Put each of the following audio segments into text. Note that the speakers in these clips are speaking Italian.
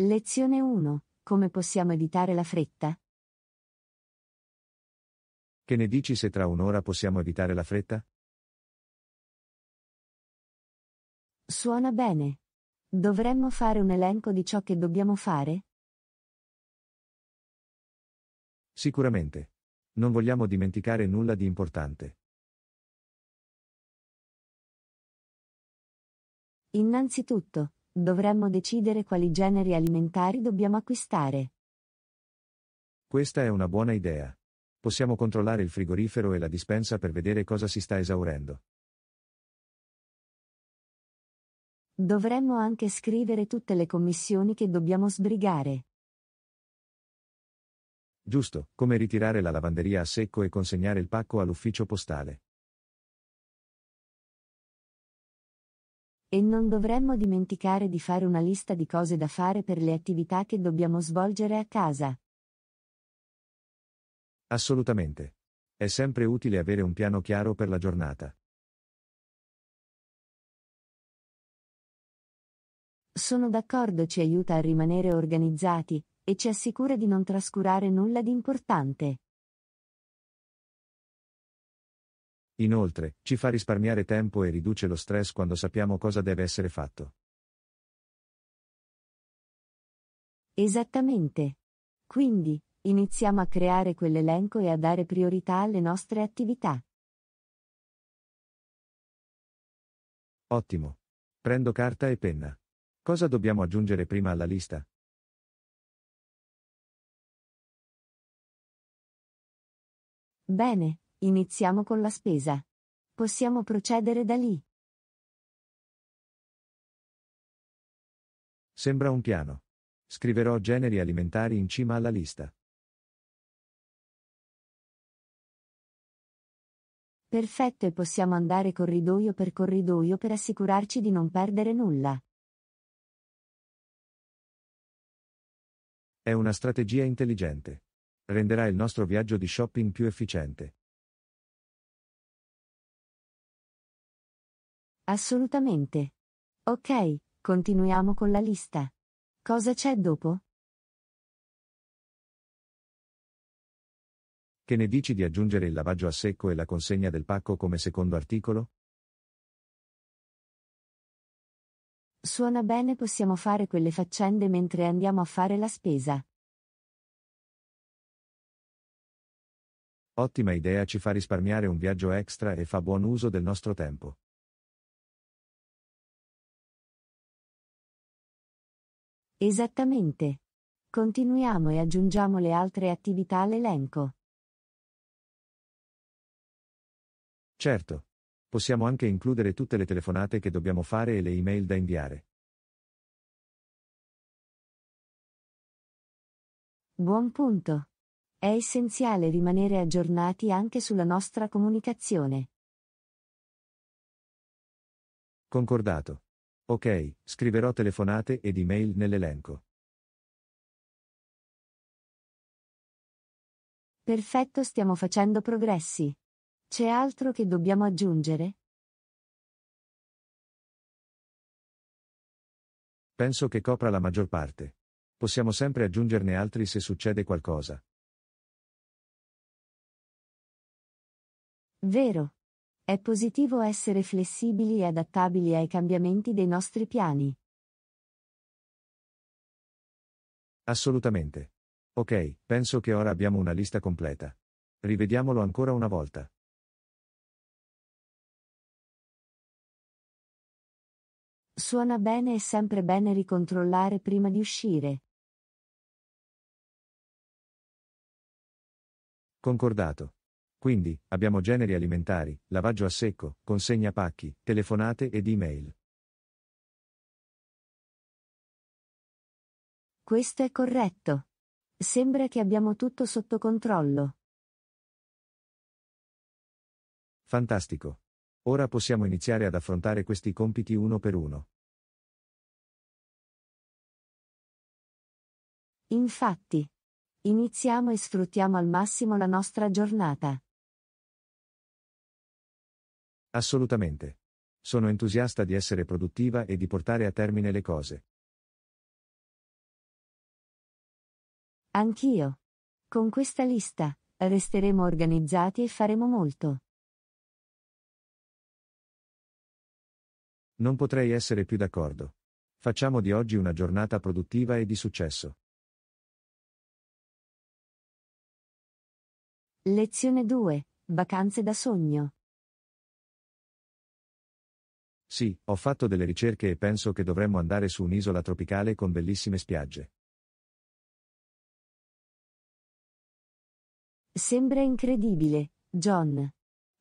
Lezione 1. Come possiamo evitare la fretta? Che ne dici se tra un'ora possiamo evitare la fretta? Suona bene. Dovremmo fare un elenco di ciò che dobbiamo fare? Sicuramente. Non vogliamo dimenticare nulla di importante. Innanzitutto, dovremmo decidere quali generi alimentari dobbiamo acquistare. Questa è una buona idea. Possiamo controllare il frigorifero e la dispensa per vedere cosa si sta esaurendo. Dovremmo anche scrivere tutte le commissioni che dobbiamo sbrigare. Giusto, come ritirare la lavanderia a secco e consegnare il pacco all'ufficio postale. E non dovremmo dimenticare di fare una lista di cose da fare per le attività che dobbiamo svolgere a casa. Assolutamente. È sempre utile avere un piano chiaro per la giornata. Sono d'accordo, ci aiuta a rimanere organizzati e ci assicura di non trascurare nulla di importante. Inoltre, ci fa risparmiare tempo e riduce lo stress quando sappiamo cosa deve essere fatto. Esattamente. Quindi, iniziamo a creare quell'elenco e a dare priorità alle nostre attività. Ottimo. Prendo carta e penna. Cosa dobbiamo aggiungere prima alla lista? Bene, Iniziamo con la spesa. Possiamo procedere da lì. Sembra un piano. Scriverò generi alimentari in cima alla lista. Perfetto e possiamo andare corridoio per corridoio per assicurarci di non perdere nulla. È una strategia intelligente. Renderà il nostro viaggio di shopping più efficiente. Assolutamente. Ok, continuiamo con la lista. Cosa c'è dopo? Che ne dici di aggiungere il lavaggio a secco e la consegna del pacco come secondo articolo? Suona bene, possiamo fare quelle faccende mentre andiamo a fare la spesa. Ottima idea, ci fa risparmiare un viaggio extra e fa buon uso del nostro tempo. Esattamente. Continuiamo e aggiungiamo le altre attività all'elenco. Certo. Possiamo anche includere tutte le telefonate che dobbiamo fare e le email da inviare. Buon punto. È essenziale rimanere aggiornati anche sulla nostra comunicazione. Concordato. Ok, scriverò telefonate ed email nell'elenco. Perfetto, stiamo facendo progressi. C'è altro che dobbiamo aggiungere? Penso che copra la maggior parte. Possiamo sempre aggiungerne altri se succede qualcosa. Vero. È positivo essere flessibili e adattabili ai cambiamenti dei nostri piani. Assolutamente. Ok, penso che ora abbiamo una lista completa. Rivediamolo ancora una volta. Suona bene e sempre bene ricontrollare prima di uscire. Concordato. Quindi, abbiamo generi alimentari, lavaggio a secco, consegna pacchi, telefonate ed email. Questo è corretto. Sembra che abbiamo tutto sotto controllo. Fantastico. Ora possiamo iniziare ad affrontare questi compiti uno per uno. Infatti, iniziamo e sfruttiamo al massimo la nostra giornata. Assolutamente. Sono entusiasta di essere produttiva e di portare a termine le cose. Anch'io. Con questa lista, resteremo organizzati e faremo molto. Non potrei essere più d'accordo. Facciamo di oggi una giornata produttiva e di successo. Lezione 2. Vacanze da sogno. Sì, ho fatto delle ricerche e penso che dovremmo andare su un'isola tropicale con bellissime spiagge. Sembra incredibile, John.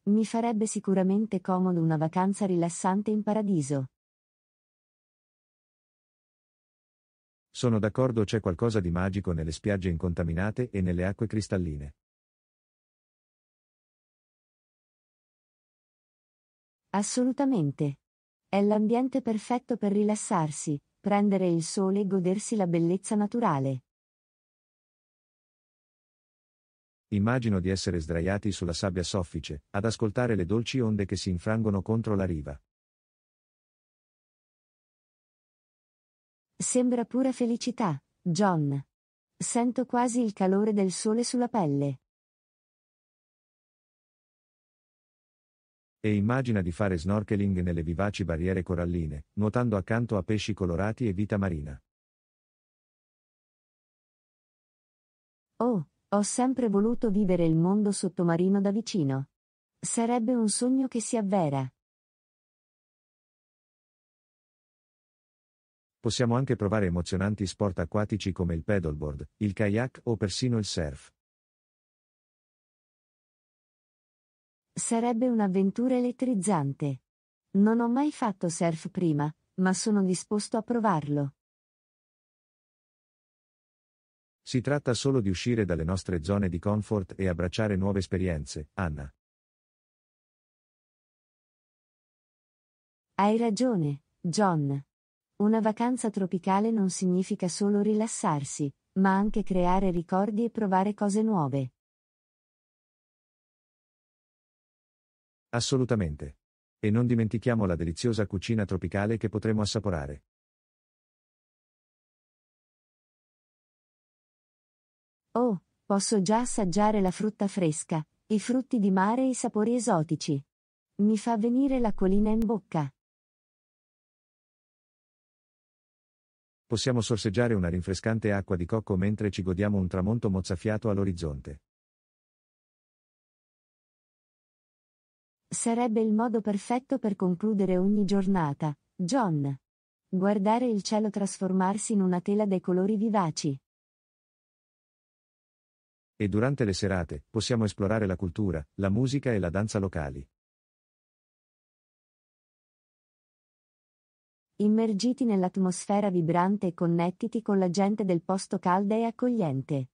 Mi farebbe sicuramente comodo una vacanza rilassante in paradiso. Sono d'accordo c'è qualcosa di magico nelle spiagge incontaminate e nelle acque cristalline. Assolutamente. È l'ambiente perfetto per rilassarsi, prendere il sole e godersi la bellezza naturale. Immagino di essere sdraiati sulla sabbia soffice, ad ascoltare le dolci onde che si infrangono contro la riva. Sembra pura felicità, John. Sento quasi il calore del sole sulla pelle. E immagina di fare snorkeling nelle vivaci barriere coralline, nuotando accanto a pesci colorati e vita marina. Oh, ho sempre voluto vivere il mondo sottomarino da vicino. Sarebbe un sogno che si avvera. Possiamo anche provare emozionanti sport acquatici come il pedalboard, il kayak o persino il surf. Sarebbe un'avventura elettrizzante. Non ho mai fatto surf prima, ma sono disposto a provarlo. Si tratta solo di uscire dalle nostre zone di comfort e abbracciare nuove esperienze, Anna. Hai ragione, John. Una vacanza tropicale non significa solo rilassarsi, ma anche creare ricordi e provare cose nuove. Assolutamente. E non dimentichiamo la deliziosa cucina tropicale che potremo assaporare. Oh, posso già assaggiare la frutta fresca, i frutti di mare e i sapori esotici. Mi fa venire la colina in bocca. Possiamo sorseggiare una rinfrescante acqua di cocco mentre ci godiamo un tramonto mozzafiato all'orizzonte. Sarebbe il modo perfetto per concludere ogni giornata, John. Guardare il cielo trasformarsi in una tela dei colori vivaci. E durante le serate possiamo esplorare la cultura, la musica e la danza locali. Immergiti nell'atmosfera vibrante e connettiti con la gente del posto calda e accogliente.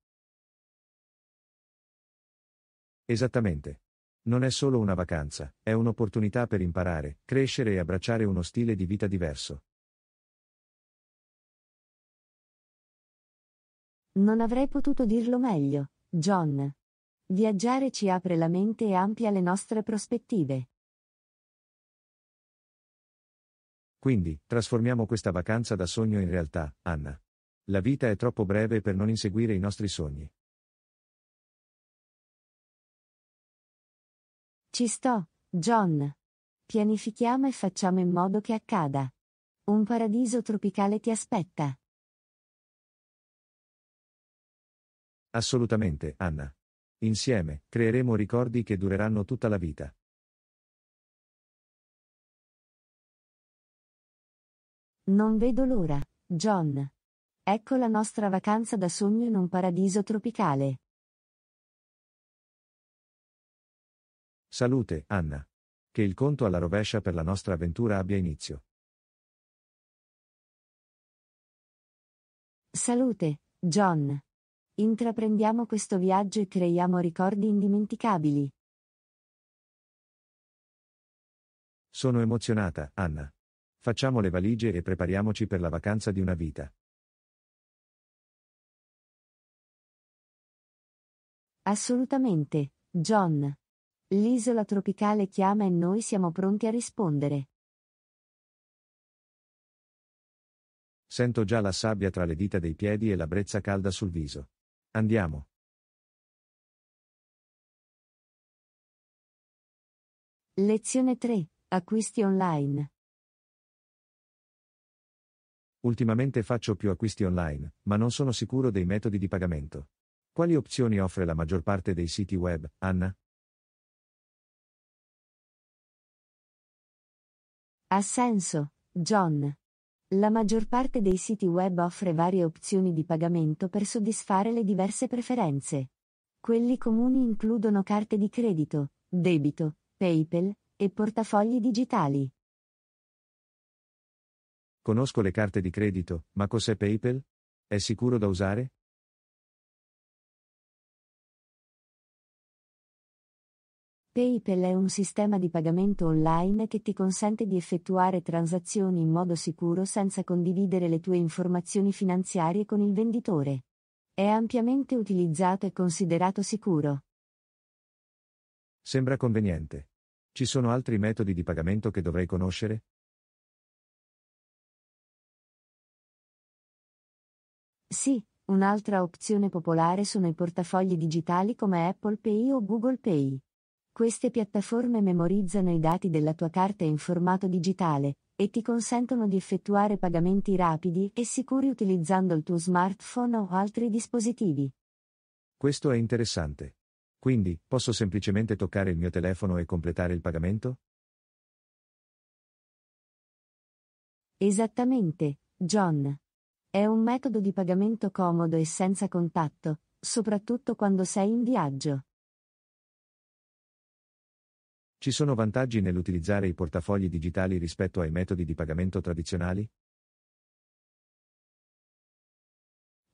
Esattamente. Non è solo una vacanza, è un'opportunità per imparare, crescere e abbracciare uno stile di vita diverso. Non avrei potuto dirlo meglio, John. Viaggiare ci apre la mente e amplia le nostre prospettive. Quindi, trasformiamo questa vacanza da sogno in realtà, Anna. La vita è troppo breve per non inseguire i nostri sogni. Ci sto, John. Pianifichiamo e facciamo in modo che accada. Un paradiso tropicale ti aspetta. Assolutamente, Anna. Insieme, creeremo ricordi che dureranno tutta la vita. Non vedo l'ora, John. Ecco la nostra vacanza da sogno in un paradiso tropicale. Salute, Anna. Che il conto alla rovescia per la nostra avventura abbia inizio. Salute, John. Intraprendiamo questo viaggio e creiamo ricordi indimenticabili. Sono emozionata, Anna. Facciamo le valigie e prepariamoci per la vacanza di una vita. Assolutamente, John. L'isola tropicale chiama e noi siamo pronti a rispondere. Sento già la sabbia tra le dita dei piedi e la brezza calda sul viso. Andiamo. Lezione 3. Acquisti online. Ultimamente faccio più acquisti online, ma non sono sicuro dei metodi di pagamento. Quali opzioni offre la maggior parte dei siti web, Anna? Ha senso, John. La maggior parte dei siti web offre varie opzioni di pagamento per soddisfare le diverse preferenze. Quelli comuni includono carte di credito, debito, PayPal e portafogli digitali. Conosco le carte di credito, ma cos'è PayPal? È sicuro da usare? PayPal è un sistema di pagamento online che ti consente di effettuare transazioni in modo sicuro senza condividere le tue informazioni finanziarie con il venditore. È ampiamente utilizzato e considerato sicuro. Sembra conveniente. Ci sono altri metodi di pagamento che dovrei conoscere? Sì, un'altra opzione popolare sono i portafogli digitali come Apple Pay o Google Pay. Queste piattaforme memorizzano i dati della tua carta in formato digitale e ti consentono di effettuare pagamenti rapidi e sicuri utilizzando il tuo smartphone o altri dispositivi. Questo è interessante. Quindi, posso semplicemente toccare il mio telefono e completare il pagamento? Esattamente, John. È un metodo di pagamento comodo e senza contatto, soprattutto quando sei in viaggio. Ci sono vantaggi nell'utilizzare i portafogli digitali rispetto ai metodi di pagamento tradizionali?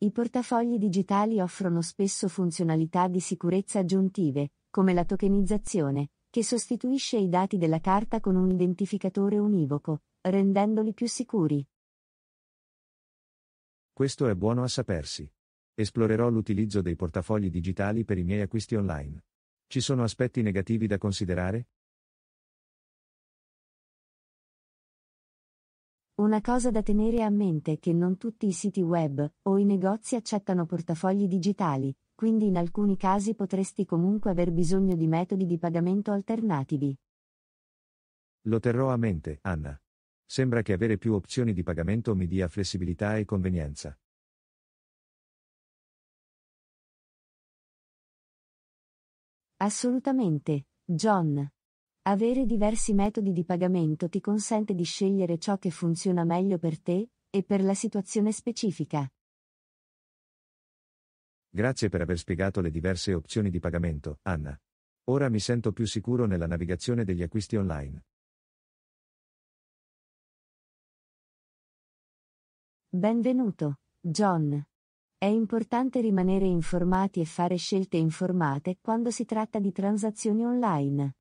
I portafogli digitali offrono spesso funzionalità di sicurezza aggiuntive, come la tokenizzazione, che sostituisce i dati della carta con un identificatore univoco, rendendoli più sicuri. Questo è buono a sapersi. Esplorerò l'utilizzo dei portafogli digitali per i miei acquisti online. Ci sono aspetti negativi da considerare? Una cosa da tenere a mente è che non tutti i siti web o i negozi accettano portafogli digitali, quindi in alcuni casi potresti comunque aver bisogno di metodi di pagamento alternativi. Lo terrò a mente, Anna. Sembra che avere più opzioni di pagamento mi dia flessibilità e convenienza. Assolutamente, John. Avere diversi metodi di pagamento ti consente di scegliere ciò che funziona meglio per te e per la situazione specifica. Grazie per aver spiegato le diverse opzioni di pagamento, Anna. Ora mi sento più sicuro nella navigazione degli acquisti online. Benvenuto, John. È importante rimanere informati e fare scelte informate quando si tratta di transazioni online.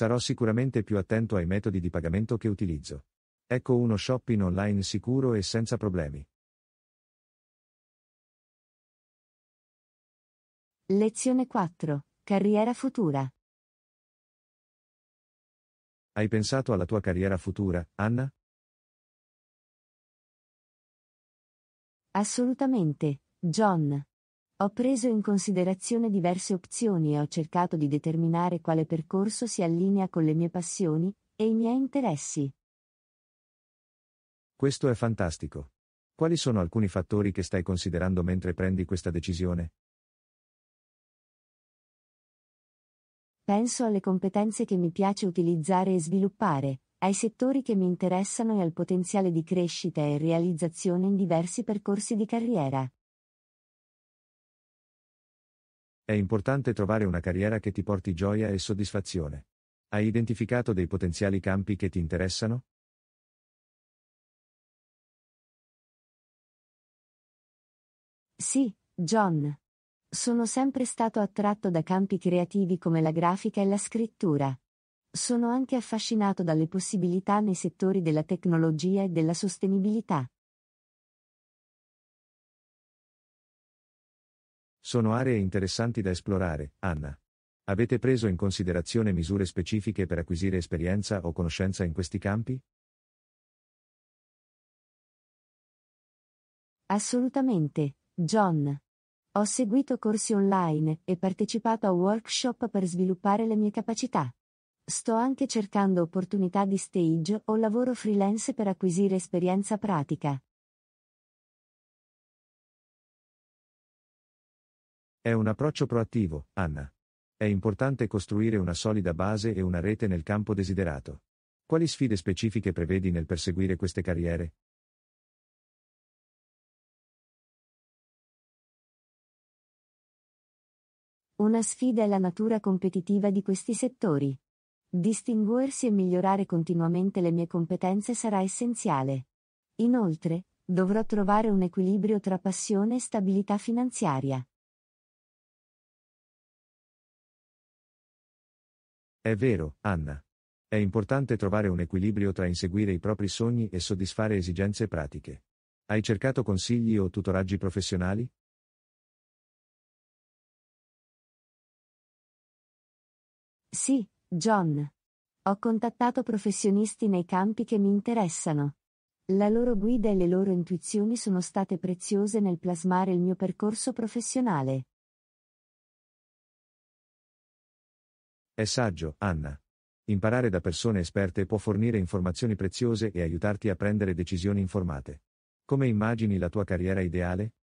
sarò sicuramente più attento ai metodi di pagamento che utilizzo. Ecco uno shopping online sicuro e senza problemi. Lezione 4. Carriera futura. Hai pensato alla tua carriera futura, Anna? Assolutamente, John. Ho preso in considerazione diverse opzioni e ho cercato di determinare quale percorso si allinea con le mie passioni e i miei interessi. Questo è fantastico. Quali sono alcuni fattori che stai considerando mentre prendi questa decisione? Penso alle competenze che mi piace utilizzare e sviluppare, ai settori che mi interessano e al potenziale di crescita e realizzazione in diversi percorsi di carriera. È importante trovare una carriera che ti porti gioia e soddisfazione. Hai identificato dei potenziali campi che ti interessano? Sì, John. Sono sempre stato attratto da campi creativi come la grafica e la scrittura. Sono anche affascinato dalle possibilità nei settori della tecnologia e della sostenibilità. Sono aree interessanti da esplorare, Anna. Avete preso in considerazione misure specifiche per acquisire esperienza o conoscenza in questi campi? Assolutamente, John. Ho seguito corsi online e partecipato a workshop per sviluppare le mie capacità. Sto anche cercando opportunità di stage o lavoro freelance per acquisire esperienza pratica. È un approccio proattivo, Anna. È importante costruire una solida base e una rete nel campo desiderato. Quali sfide specifiche prevedi nel perseguire queste carriere? Una sfida è la natura competitiva di questi settori. Distinguersi e migliorare continuamente le mie competenze sarà essenziale. Inoltre, dovrò trovare un equilibrio tra passione e stabilità finanziaria. È vero, Anna. È importante trovare un equilibrio tra inseguire i propri sogni e soddisfare esigenze pratiche. Hai cercato consigli o tutoraggi professionali? Sì, John. Ho contattato professionisti nei campi che mi interessano. La loro guida e le loro intuizioni sono state preziose nel plasmare il mio percorso professionale. È saggio, Anna. Imparare da persone esperte può fornire informazioni preziose e aiutarti a prendere decisioni informate. Come immagini la tua carriera ideale?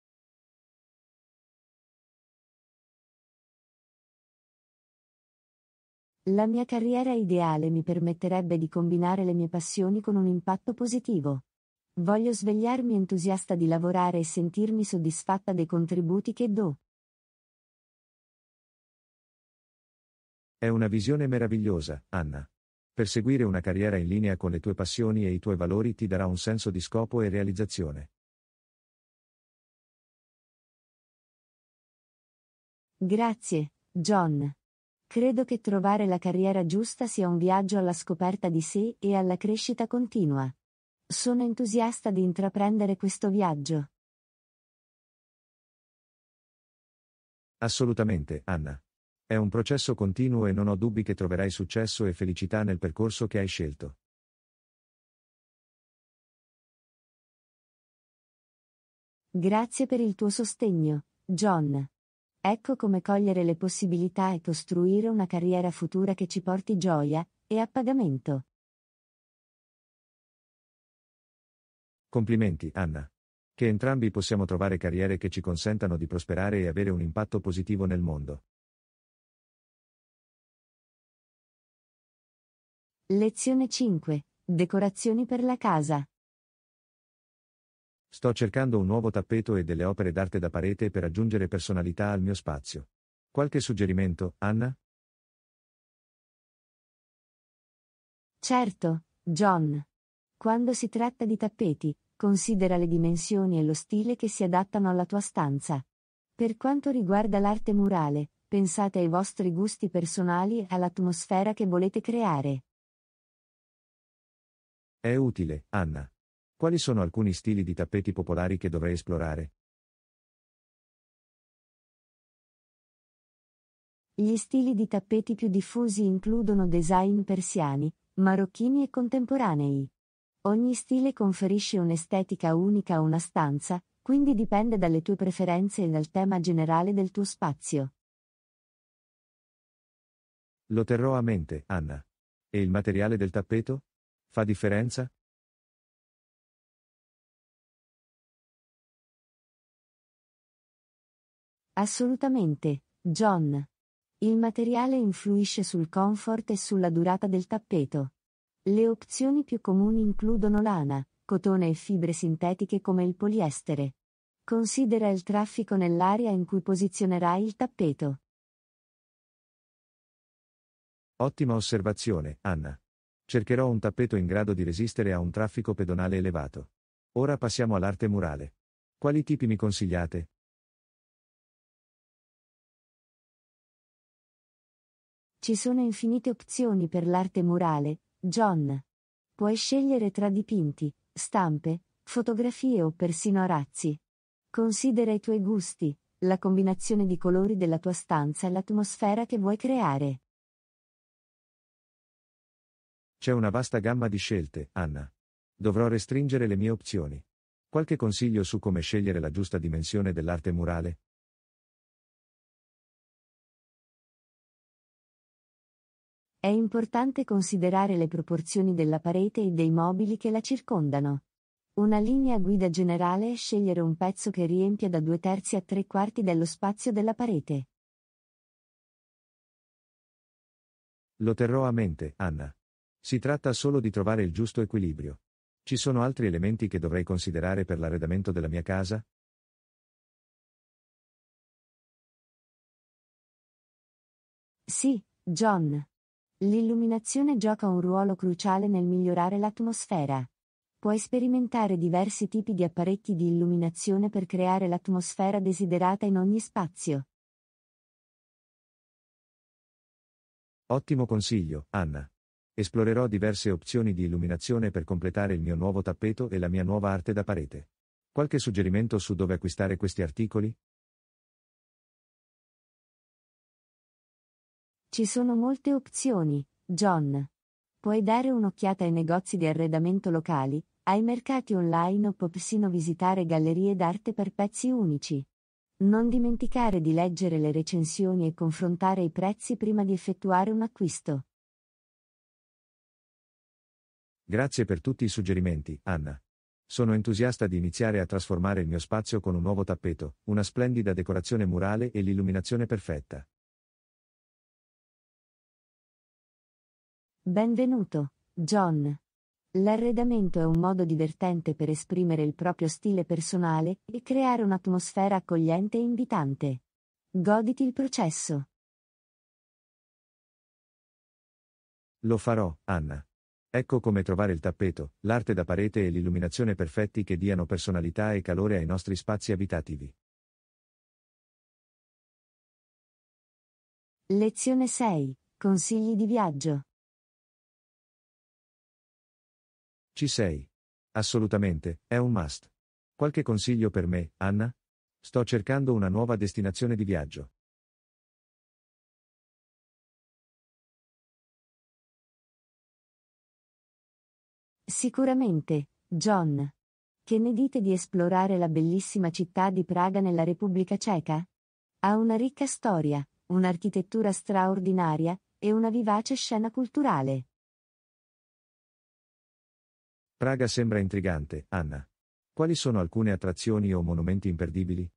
La mia carriera ideale mi permetterebbe di combinare le mie passioni con un impatto positivo. Voglio svegliarmi entusiasta di lavorare e sentirmi soddisfatta dei contributi che do. È una visione meravigliosa, Anna. Perseguire una carriera in linea con le tue passioni e i tuoi valori ti darà un senso di scopo e realizzazione. Grazie, John. Credo che trovare la carriera giusta sia un viaggio alla scoperta di sé e alla crescita continua. Sono entusiasta di intraprendere questo viaggio. Assolutamente, Anna. È un processo continuo e non ho dubbi che troverai successo e felicità nel percorso che hai scelto. Grazie per il tuo sostegno, John. Ecco come cogliere le possibilità e costruire una carriera futura che ci porti gioia e appagamento. Complimenti, Anna. Che entrambi possiamo trovare carriere che ci consentano di prosperare e avere un impatto positivo nel mondo. Lezione 5. Decorazioni per la casa. Sto cercando un nuovo tappeto e delle opere d'arte da parete per aggiungere personalità al mio spazio. Qualche suggerimento, Anna? Certo, John. Quando si tratta di tappeti, considera le dimensioni e lo stile che si adattano alla tua stanza. Per quanto riguarda l'arte murale, pensate ai vostri gusti personali e all'atmosfera che volete creare. È utile, Anna. Quali sono alcuni stili di tappeti popolari che dovrei esplorare? Gli stili di tappeti più diffusi includono design persiani, marocchini e contemporanei. Ogni stile conferisce un'estetica unica a una stanza, quindi dipende dalle tue preferenze e dal tema generale del tuo spazio. Lo terrò a mente, Anna. E il materiale del tappeto? Fa differenza? Assolutamente, John. Il materiale influisce sul comfort e sulla durata del tappeto. Le opzioni più comuni includono lana, cotone e fibre sintetiche come il poliestere. Considera il traffico nell'area in cui posizionerai il tappeto. Ottima osservazione, Anna. Cercherò un tappeto in grado di resistere a un traffico pedonale elevato. Ora passiamo all'arte murale. Quali tipi mi consigliate? Ci sono infinite opzioni per l'arte murale, John. Puoi scegliere tra dipinti, stampe, fotografie o persino arazzi. Considera i tuoi gusti, la combinazione di colori della tua stanza e l'atmosfera che vuoi creare. C'è una vasta gamma di scelte, Anna. Dovrò restringere le mie opzioni. Qualche consiglio su come scegliere la giusta dimensione dell'arte murale? È importante considerare le proporzioni della parete e dei mobili che la circondano. Una linea guida generale è scegliere un pezzo che riempia da due terzi a tre quarti dello spazio della parete. Lo terrò a mente, Anna. Si tratta solo di trovare il giusto equilibrio. Ci sono altri elementi che dovrei considerare per l'arredamento della mia casa? Sì, John. L'illuminazione gioca un ruolo cruciale nel migliorare l'atmosfera. Puoi sperimentare diversi tipi di apparecchi di illuminazione per creare l'atmosfera desiderata in ogni spazio. Ottimo consiglio, Anna. Esplorerò diverse opzioni di illuminazione per completare il mio nuovo tappeto e la mia nuova arte da parete. Qualche suggerimento su dove acquistare questi articoli? Ci sono molte opzioni, John. Puoi dare un'occhiata ai negozi di arredamento locali, ai mercati online o persino visitare gallerie d'arte per pezzi unici. Non dimenticare di leggere le recensioni e confrontare i prezzi prima di effettuare un acquisto. Grazie per tutti i suggerimenti, Anna. Sono entusiasta di iniziare a trasformare il mio spazio con un nuovo tappeto, una splendida decorazione murale e l'illuminazione perfetta. Benvenuto, John. L'arredamento è un modo divertente per esprimere il proprio stile personale e creare un'atmosfera accogliente e invitante. Goditi il processo. Lo farò, Anna. Ecco come trovare il tappeto, l'arte da parete e l'illuminazione perfetti che diano personalità e calore ai nostri spazi abitativi. Lezione 6. Consigli di viaggio. Ci sei. Assolutamente, è un must. Qualche consiglio per me, Anna? Sto cercando una nuova destinazione di viaggio. Sicuramente, John. Che ne dite di esplorare la bellissima città di Praga nella Repubblica Ceca? Ha una ricca storia, un'architettura straordinaria e una vivace scena culturale. Praga sembra intrigante, Anna. Quali sono alcune attrazioni o monumenti imperdibili?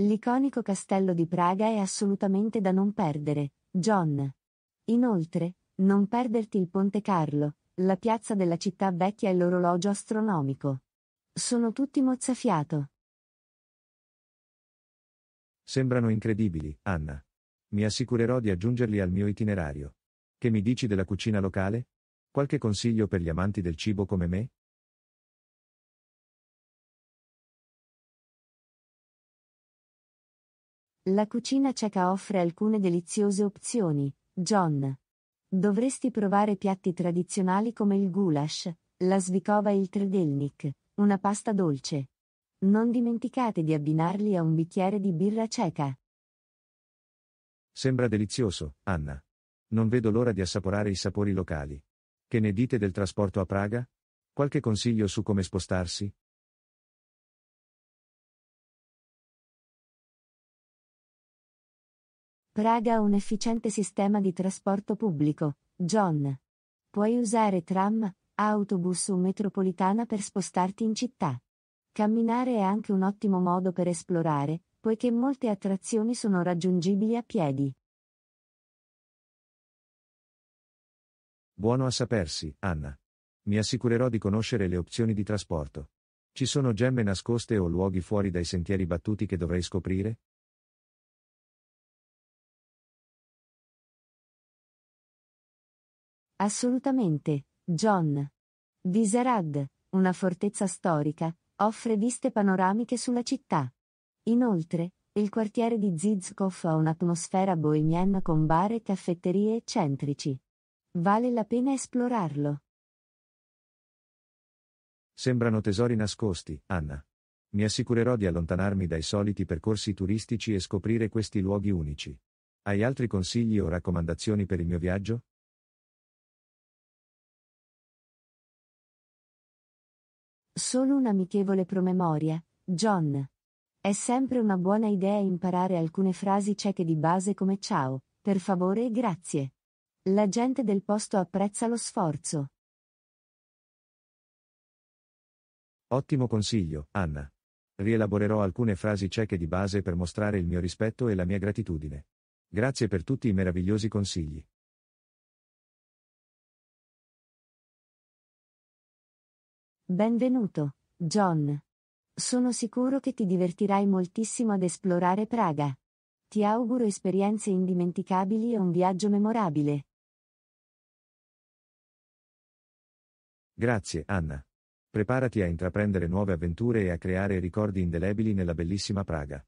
L'iconico castello di Praga è assolutamente da non perdere, John. Inoltre, non perderti il Ponte Carlo, la piazza della città vecchia e l'orologio astronomico. Sono tutti mozzafiato. Sembrano incredibili, Anna. Mi assicurerò di aggiungerli al mio itinerario. Che mi dici della cucina locale? Qualche consiglio per gli amanti del cibo come me? La cucina ceca offre alcune deliziose opzioni, John. Dovresti provare piatti tradizionali come il goulash, la svicova e il tredelnik, una pasta dolce. Non dimenticate di abbinarli a un bicchiere di birra cieca. Sembra delizioso, Anna. Non vedo l'ora di assaporare i sapori locali. Che ne dite del trasporto a Praga? Qualche consiglio su come spostarsi? Praga ha un efficiente sistema di trasporto pubblico. John. Puoi usare tram, autobus o metropolitana per spostarti in città. Camminare è anche un ottimo modo per esplorare, poiché molte attrazioni sono raggiungibili a piedi. Buono a sapersi, Anna. Mi assicurerò di conoscere le opzioni di trasporto. Ci sono gemme nascoste o luoghi fuori dai sentieri battuti che dovrei scoprire? Assolutamente, John. Viserad, una fortezza storica, offre viste panoramiche sulla città. Inoltre, il quartiere di Zizkov ha un'atmosfera bohemiana con bar e caffetterie eccentrici. Vale la pena esplorarlo. Sembrano tesori nascosti, Anna. Mi assicurerò di allontanarmi dai soliti percorsi turistici e scoprire questi luoghi unici. Hai altri consigli o raccomandazioni per il mio viaggio? Solo un'amichevole promemoria, John. È sempre una buona idea imparare alcune frasi cieche di base come ciao, per favore e grazie. La gente del posto apprezza lo sforzo. Ottimo consiglio, Anna. Rielaborerò alcune frasi cieche di base per mostrare il mio rispetto e la mia gratitudine. Grazie per tutti i meravigliosi consigli. Benvenuto, John. Sono sicuro che ti divertirai moltissimo ad esplorare Praga. Ti auguro esperienze indimenticabili e un viaggio memorabile. Grazie, Anna. Preparati a intraprendere nuove avventure e a creare ricordi indelebili nella bellissima Praga.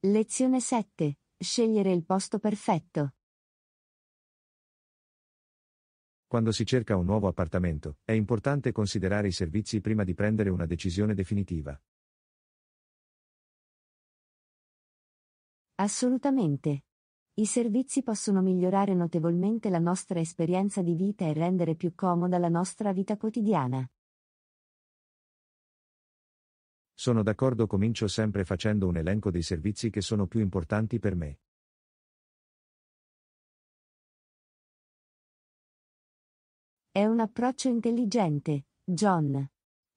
Lezione 7. Scegliere il posto perfetto. Quando si cerca un nuovo appartamento, è importante considerare i servizi prima di prendere una decisione definitiva. Assolutamente. I servizi possono migliorare notevolmente la nostra esperienza di vita e rendere più comoda la nostra vita quotidiana. Sono d'accordo, comincio sempre facendo un elenco dei servizi che sono più importanti per me. È un approccio intelligente, John.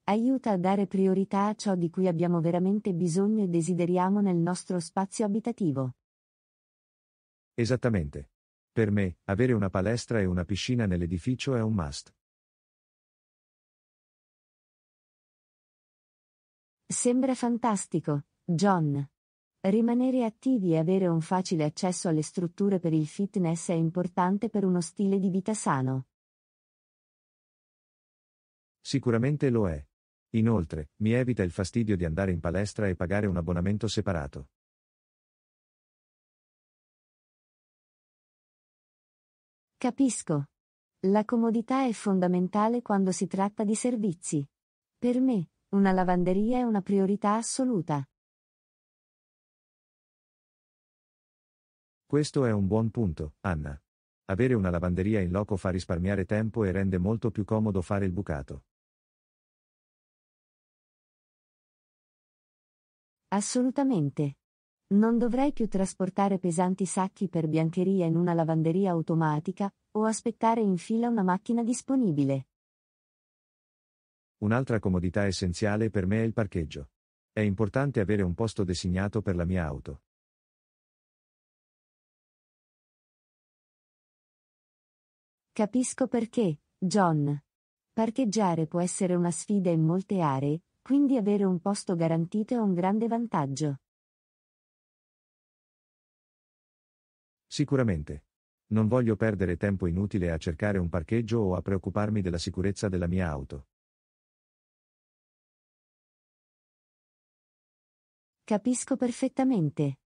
Aiuta a dare priorità a ciò di cui abbiamo veramente bisogno e desideriamo nel nostro spazio abitativo. Esattamente. Per me, avere una palestra e una piscina nell'edificio è un must. Sembra fantastico, John. Rimanere attivi e avere un facile accesso alle strutture per il fitness è importante per uno stile di vita sano. Sicuramente lo è. Inoltre, mi evita il fastidio di andare in palestra e pagare un abbonamento separato. Capisco. La comodità è fondamentale quando si tratta di servizi. Per me, una lavanderia è una priorità assoluta. Questo è un buon punto, Anna. Avere una lavanderia in loco fa risparmiare tempo e rende molto più comodo fare il bucato. Assolutamente. Non dovrei più trasportare pesanti sacchi per biancheria in una lavanderia automatica, o aspettare in fila una macchina disponibile. Un'altra comodità essenziale per me è il parcheggio. È importante avere un posto designato per la mia auto. Capisco perché, John. Parcheggiare può essere una sfida in molte aree, quindi avere un posto garantito è un grande vantaggio. Sicuramente. Non voglio perdere tempo inutile a cercare un parcheggio o a preoccuparmi della sicurezza della mia auto. Capisco perfettamente.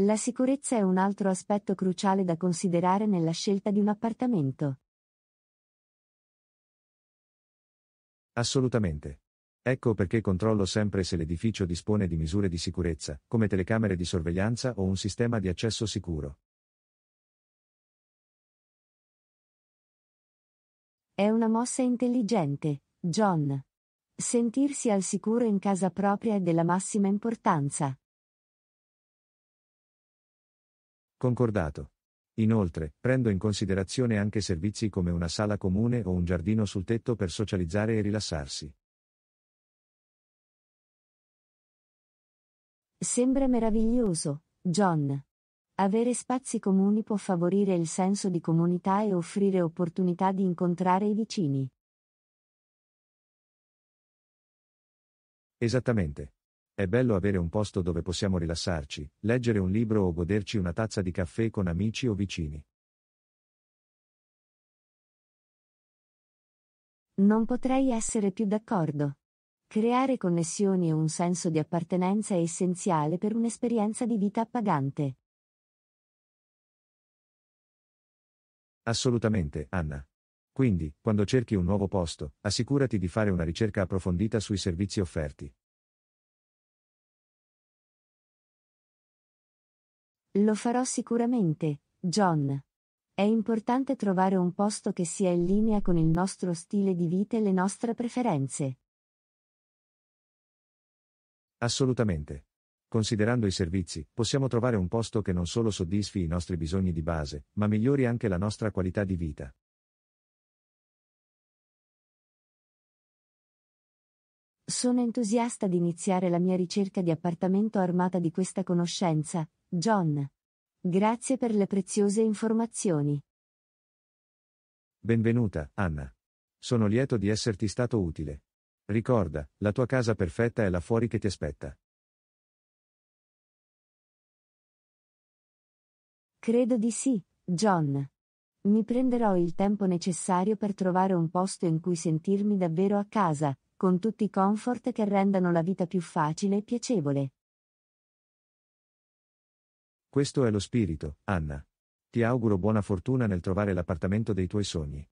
La sicurezza è un altro aspetto cruciale da considerare nella scelta di un appartamento. Assolutamente. Ecco perché controllo sempre se l'edificio dispone di misure di sicurezza, come telecamere di sorveglianza o un sistema di accesso sicuro. È una mossa intelligente, John. Sentirsi al sicuro in casa propria è della massima importanza. Concordato. Inoltre, prendo in considerazione anche servizi come una sala comune o un giardino sul tetto per socializzare e rilassarsi. Sembra meraviglioso, John. Avere spazi comuni può favorire il senso di comunità e offrire opportunità di incontrare i vicini. Esattamente. È bello avere un posto dove possiamo rilassarci, leggere un libro o goderci una tazza di caffè con amici o vicini. Non potrei essere più d'accordo. Creare connessioni e un senso di appartenenza è essenziale per un'esperienza di vita appagante. Assolutamente, Anna. Quindi, quando cerchi un nuovo posto, assicurati di fare una ricerca approfondita sui servizi offerti. Lo farò sicuramente, John. È importante trovare un posto che sia in linea con il nostro stile di vita e le nostre preferenze. Assolutamente. Considerando i servizi, possiamo trovare un posto che non solo soddisfi i nostri bisogni di base, ma migliori anche la nostra qualità di vita. Sono entusiasta di iniziare la mia ricerca di appartamento armata di questa conoscenza, John. Grazie per le preziose informazioni. Benvenuta, Anna. Sono lieto di esserti stato utile. Ricorda, la tua casa perfetta è là fuori che ti aspetta. Credo di sì, John. Mi prenderò il tempo necessario per trovare un posto in cui sentirmi davvero a casa, con tutti i comfort che rendano la vita più facile e piacevole. Questo è lo spirito, Anna. Ti auguro buona fortuna nel trovare l'appartamento dei tuoi sogni.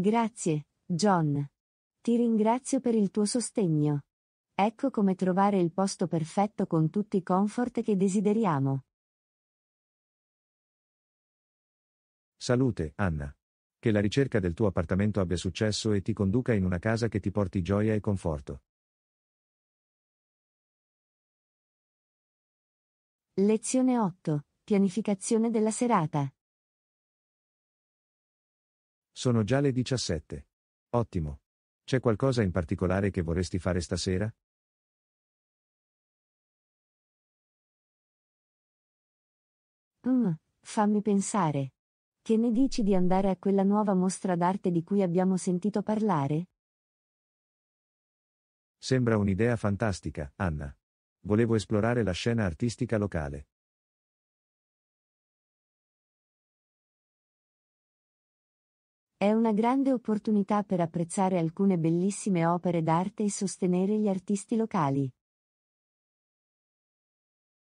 Grazie, John. Ti ringrazio per il tuo sostegno. Ecco come trovare il posto perfetto con tutti i comfort che desideriamo. Salute, Anna. Che la ricerca del tuo appartamento abbia successo e ti conduca in una casa che ti porti gioia e conforto. Lezione 8. Pianificazione della serata. Sono già le 17. Ottimo. C'è qualcosa in particolare che vorresti fare stasera? Mm, fammi pensare. Che ne dici di andare a quella nuova mostra d'arte di cui abbiamo sentito parlare? Sembra un'idea fantastica, Anna. Volevo esplorare la scena artistica locale. È una grande opportunità per apprezzare alcune bellissime opere d'arte e sostenere gli artisti locali.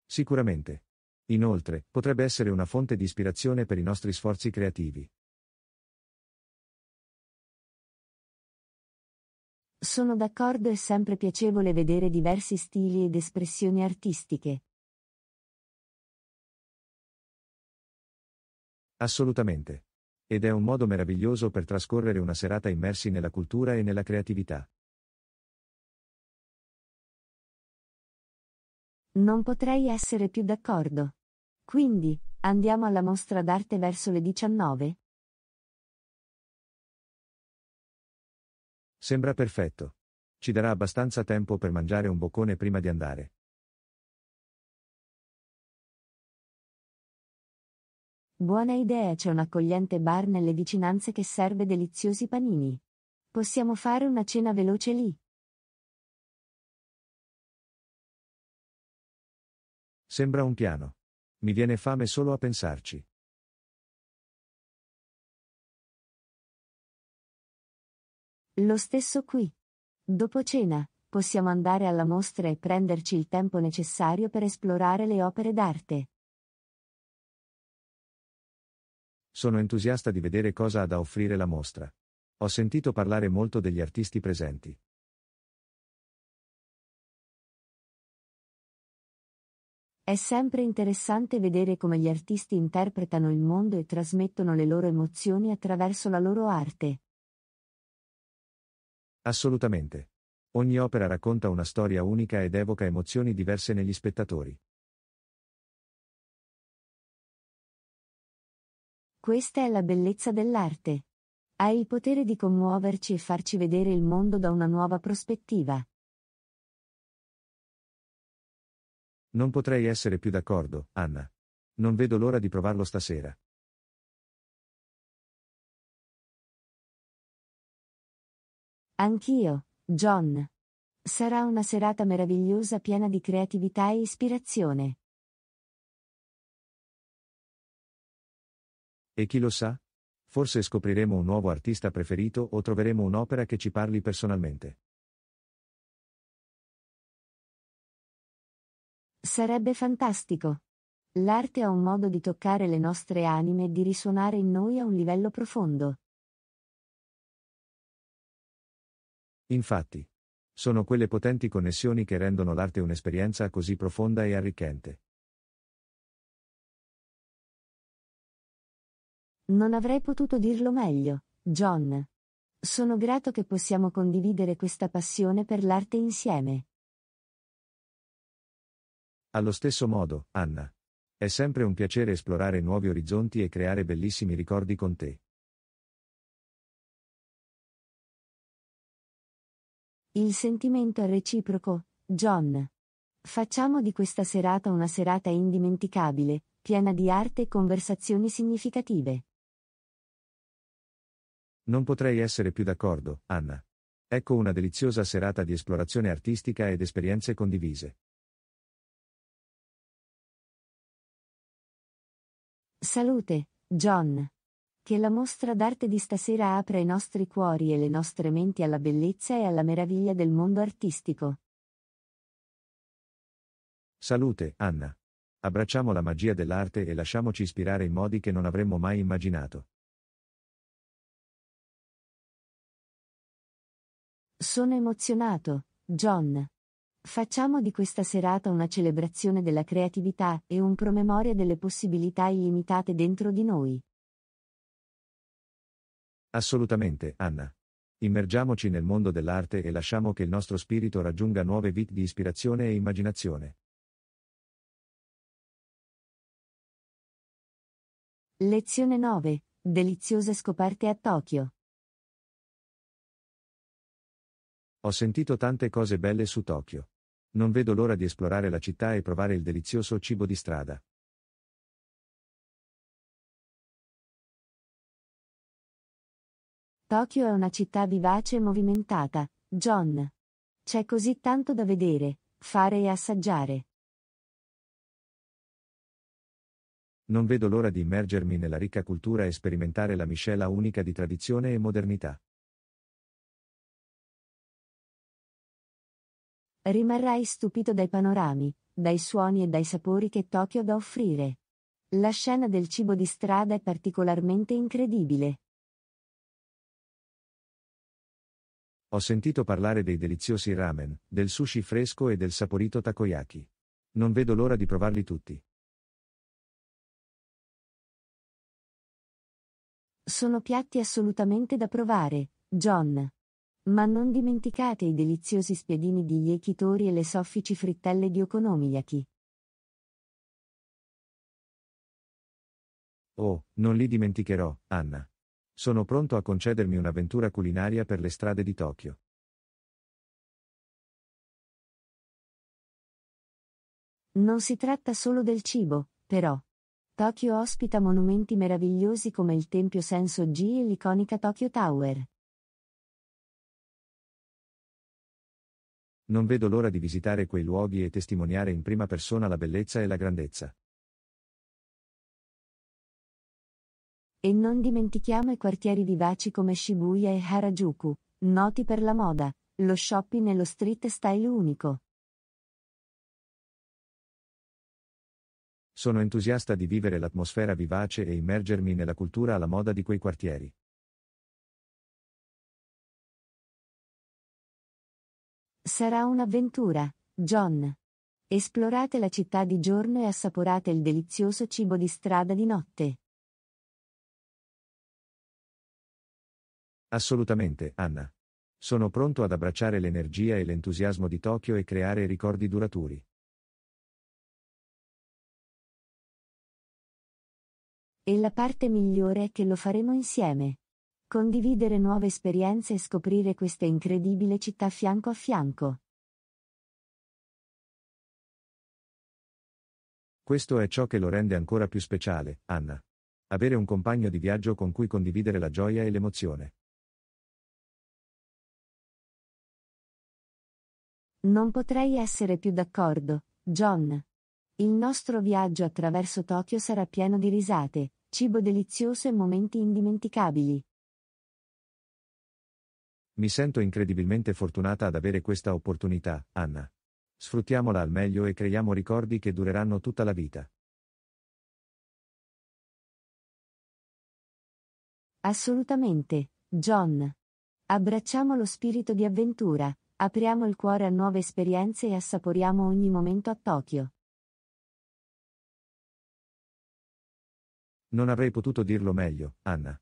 Sicuramente. Inoltre, potrebbe essere una fonte di ispirazione per i nostri sforzi creativi. Sono d'accordo, è sempre piacevole vedere diversi stili ed espressioni artistiche. Assolutamente. Ed è un modo meraviglioso per trascorrere una serata immersi nella cultura e nella creatività. Non potrei essere più d'accordo. Quindi, andiamo alla mostra d'arte verso le 19? Sembra perfetto. Ci darà abbastanza tempo per mangiare un boccone prima di andare. Buona idea, c'è un accogliente bar nelle vicinanze che serve deliziosi panini. Possiamo fare una cena veloce lì. Sembra un piano. Mi viene fame solo a pensarci. Lo stesso qui. Dopo cena, possiamo andare alla mostra e prenderci il tempo necessario per esplorare le opere d'arte. Sono entusiasta di vedere cosa ha da offrire la mostra. Ho sentito parlare molto degli artisti presenti. È sempre interessante vedere come gli artisti interpretano il mondo e trasmettono le loro emozioni attraverso la loro arte. Assolutamente. Ogni opera racconta una storia unica ed evoca emozioni diverse negli spettatori. Questa è la bellezza dell'arte. Hai il potere di commuoverci e farci vedere il mondo da una nuova prospettiva. Non potrei essere più d'accordo, Anna. Non vedo l'ora di provarlo stasera. Anch'io, John. Sarà una serata meravigliosa piena di creatività e ispirazione. E chi lo sa? Forse scopriremo un nuovo artista preferito o troveremo un'opera che ci parli personalmente. Sarebbe fantastico. L'arte ha un modo di toccare le nostre anime e di risuonare in noi a un livello profondo. Infatti, sono quelle potenti connessioni che rendono l'arte un'esperienza così profonda e arricchente. Non avrei potuto dirlo meglio, John. Sono grato che possiamo condividere questa passione per l'arte insieme. Allo stesso modo, Anna. È sempre un piacere esplorare nuovi orizzonti e creare bellissimi ricordi con te. Il sentimento è reciproco, John. Facciamo di questa serata una serata indimenticabile, piena di arte e conversazioni significative. Non potrei essere più d'accordo, Anna. Ecco una deliziosa serata di esplorazione artistica ed esperienze condivise. Salute, John. Che la mostra d'arte di stasera apra i nostri cuori e le nostre menti alla bellezza e alla meraviglia del mondo artistico. Salute, Anna. Abbracciamo la magia dell'arte e lasciamoci ispirare in modi che non avremmo mai immaginato. Sono emozionato, John. Facciamo di questa serata una celebrazione della creatività e un promemoria delle possibilità illimitate dentro di noi. Assolutamente, Anna. Immergiamoci nel mondo dell'arte e lasciamo che il nostro spirito raggiunga nuove vite di ispirazione e immaginazione. Lezione 9. Deliziose scoperte a Tokyo. Ho sentito tante cose belle su Tokyo. Non vedo l'ora di esplorare la città e provare il delizioso cibo di strada. Tokyo è una città vivace e movimentata, John. C'è così tanto da vedere, fare e assaggiare. Non vedo l'ora di immergermi nella ricca cultura e sperimentare la miscela unica di tradizione e modernità. Rimarrai stupito dai panorami, dai suoni e dai sapori che Tokyo ha da offrire. La scena del cibo di strada è particolarmente incredibile. Ho sentito parlare dei deliziosi ramen, del sushi fresco e del saporito takoyaki. Non vedo l'ora di provarli tutti. Sono piatti assolutamente da provare, John. Ma non dimenticate i deliziosi spiedini di Yekitori e le soffici frittelle di Okonomiyaki. Oh, non li dimenticherò, Anna. Sono pronto a concedermi un'avventura culinaria per le strade di Tokyo. Non si tratta solo del cibo, però. Tokyo ospita monumenti meravigliosi come il Tempio Sensoji e l'iconica Tokyo Tower. Non vedo l'ora di visitare quei luoghi e testimoniare in prima persona la bellezza e la grandezza. E non dimentichiamo i quartieri vivaci come Shibuya e Harajuku, noti per la moda, lo shopping e lo street style unico. Sono entusiasta di vivere l'atmosfera vivace e immergermi nella cultura alla moda di quei quartieri. Sarà un'avventura, John. Esplorate la città di giorno e assaporate il delizioso cibo di strada di notte. Assolutamente, Anna. Sono pronto ad abbracciare l'energia e l'entusiasmo di Tokyo e creare ricordi duraturi. E la parte migliore è che lo faremo insieme. Condividere nuove esperienze e scoprire questa incredibile città fianco a fianco. Questo è ciò che lo rende ancora più speciale, Anna. Avere un compagno di viaggio con cui condividere la gioia e l'emozione. Non potrei essere più d'accordo, John. Il nostro viaggio attraverso Tokyo sarà pieno di risate, cibo delizioso e momenti indimenticabili. Mi sento incredibilmente fortunata ad avere questa opportunità, Anna. Sfruttiamola al meglio e creiamo ricordi che dureranno tutta la vita. Assolutamente, John. Abbracciamo lo spirito di avventura, apriamo il cuore a nuove esperienze e assaporiamo ogni momento a Tokyo. Non avrei potuto dirlo meglio, Anna.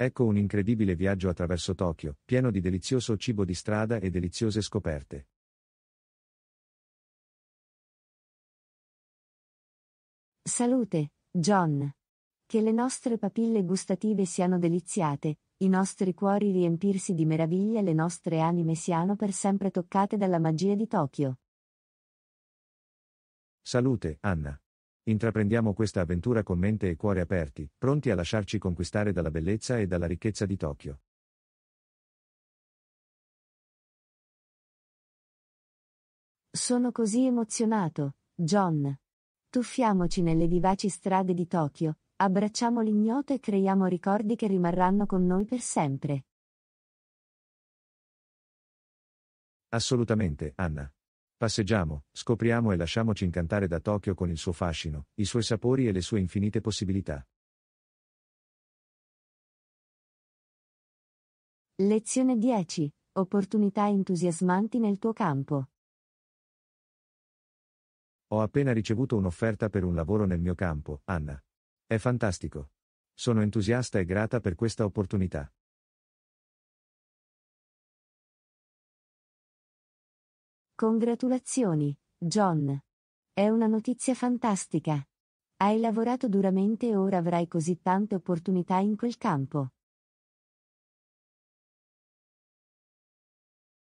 Ecco un incredibile viaggio attraverso Tokyo, pieno di delizioso cibo di strada e deliziose scoperte. Salute, John. Che le nostre papille gustative siano deliziate, i nostri cuori riempirsi di meraviglia e le nostre anime siano per sempre toccate dalla magia di Tokyo. Salute, Anna. Intraprendiamo questa avventura con mente e cuore aperti, pronti a lasciarci conquistare dalla bellezza e dalla ricchezza di Tokyo. Sono così emozionato, John. Tuffiamoci nelle vivaci strade di Tokyo, abbracciamo l'ignoto e creiamo ricordi che rimarranno con noi per sempre. Assolutamente, Anna. Passeggiamo, scopriamo e lasciamoci incantare da Tokyo con il suo fascino, i suoi sapori e le sue infinite possibilità. Lezione 10. Opportunità entusiasmanti nel tuo campo. Ho appena ricevuto un'offerta per un lavoro nel mio campo, Anna. È fantastico. Sono entusiasta e grata per questa opportunità. Congratulazioni, John. È una notizia fantastica. Hai lavorato duramente e ora avrai così tante opportunità in quel campo.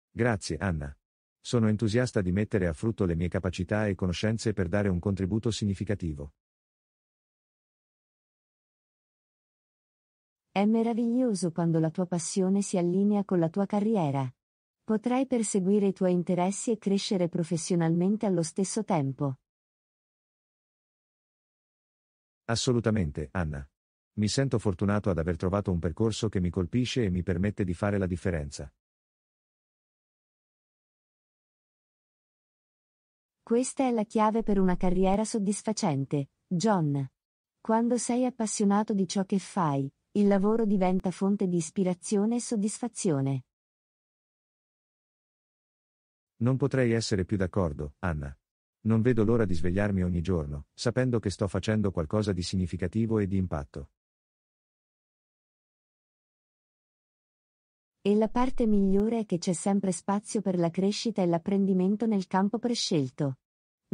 Grazie, Anna. Sono entusiasta di mettere a frutto le mie capacità e conoscenze per dare un contributo significativo. È meraviglioso quando la tua passione si allinea con la tua carriera. Potrai perseguire i tuoi interessi e crescere professionalmente allo stesso tempo. Assolutamente, Anna. Mi sento fortunato ad aver trovato un percorso che mi colpisce e mi permette di fare la differenza. Questa è la chiave per una carriera soddisfacente, John. Quando sei appassionato di ciò che fai, il lavoro diventa fonte di ispirazione e soddisfazione. Non potrei essere più d'accordo, Anna. Non vedo l'ora di svegliarmi ogni giorno, sapendo che sto facendo qualcosa di significativo e di impatto. E la parte migliore è che c'è sempre spazio per la crescita e l'apprendimento nel campo prescelto.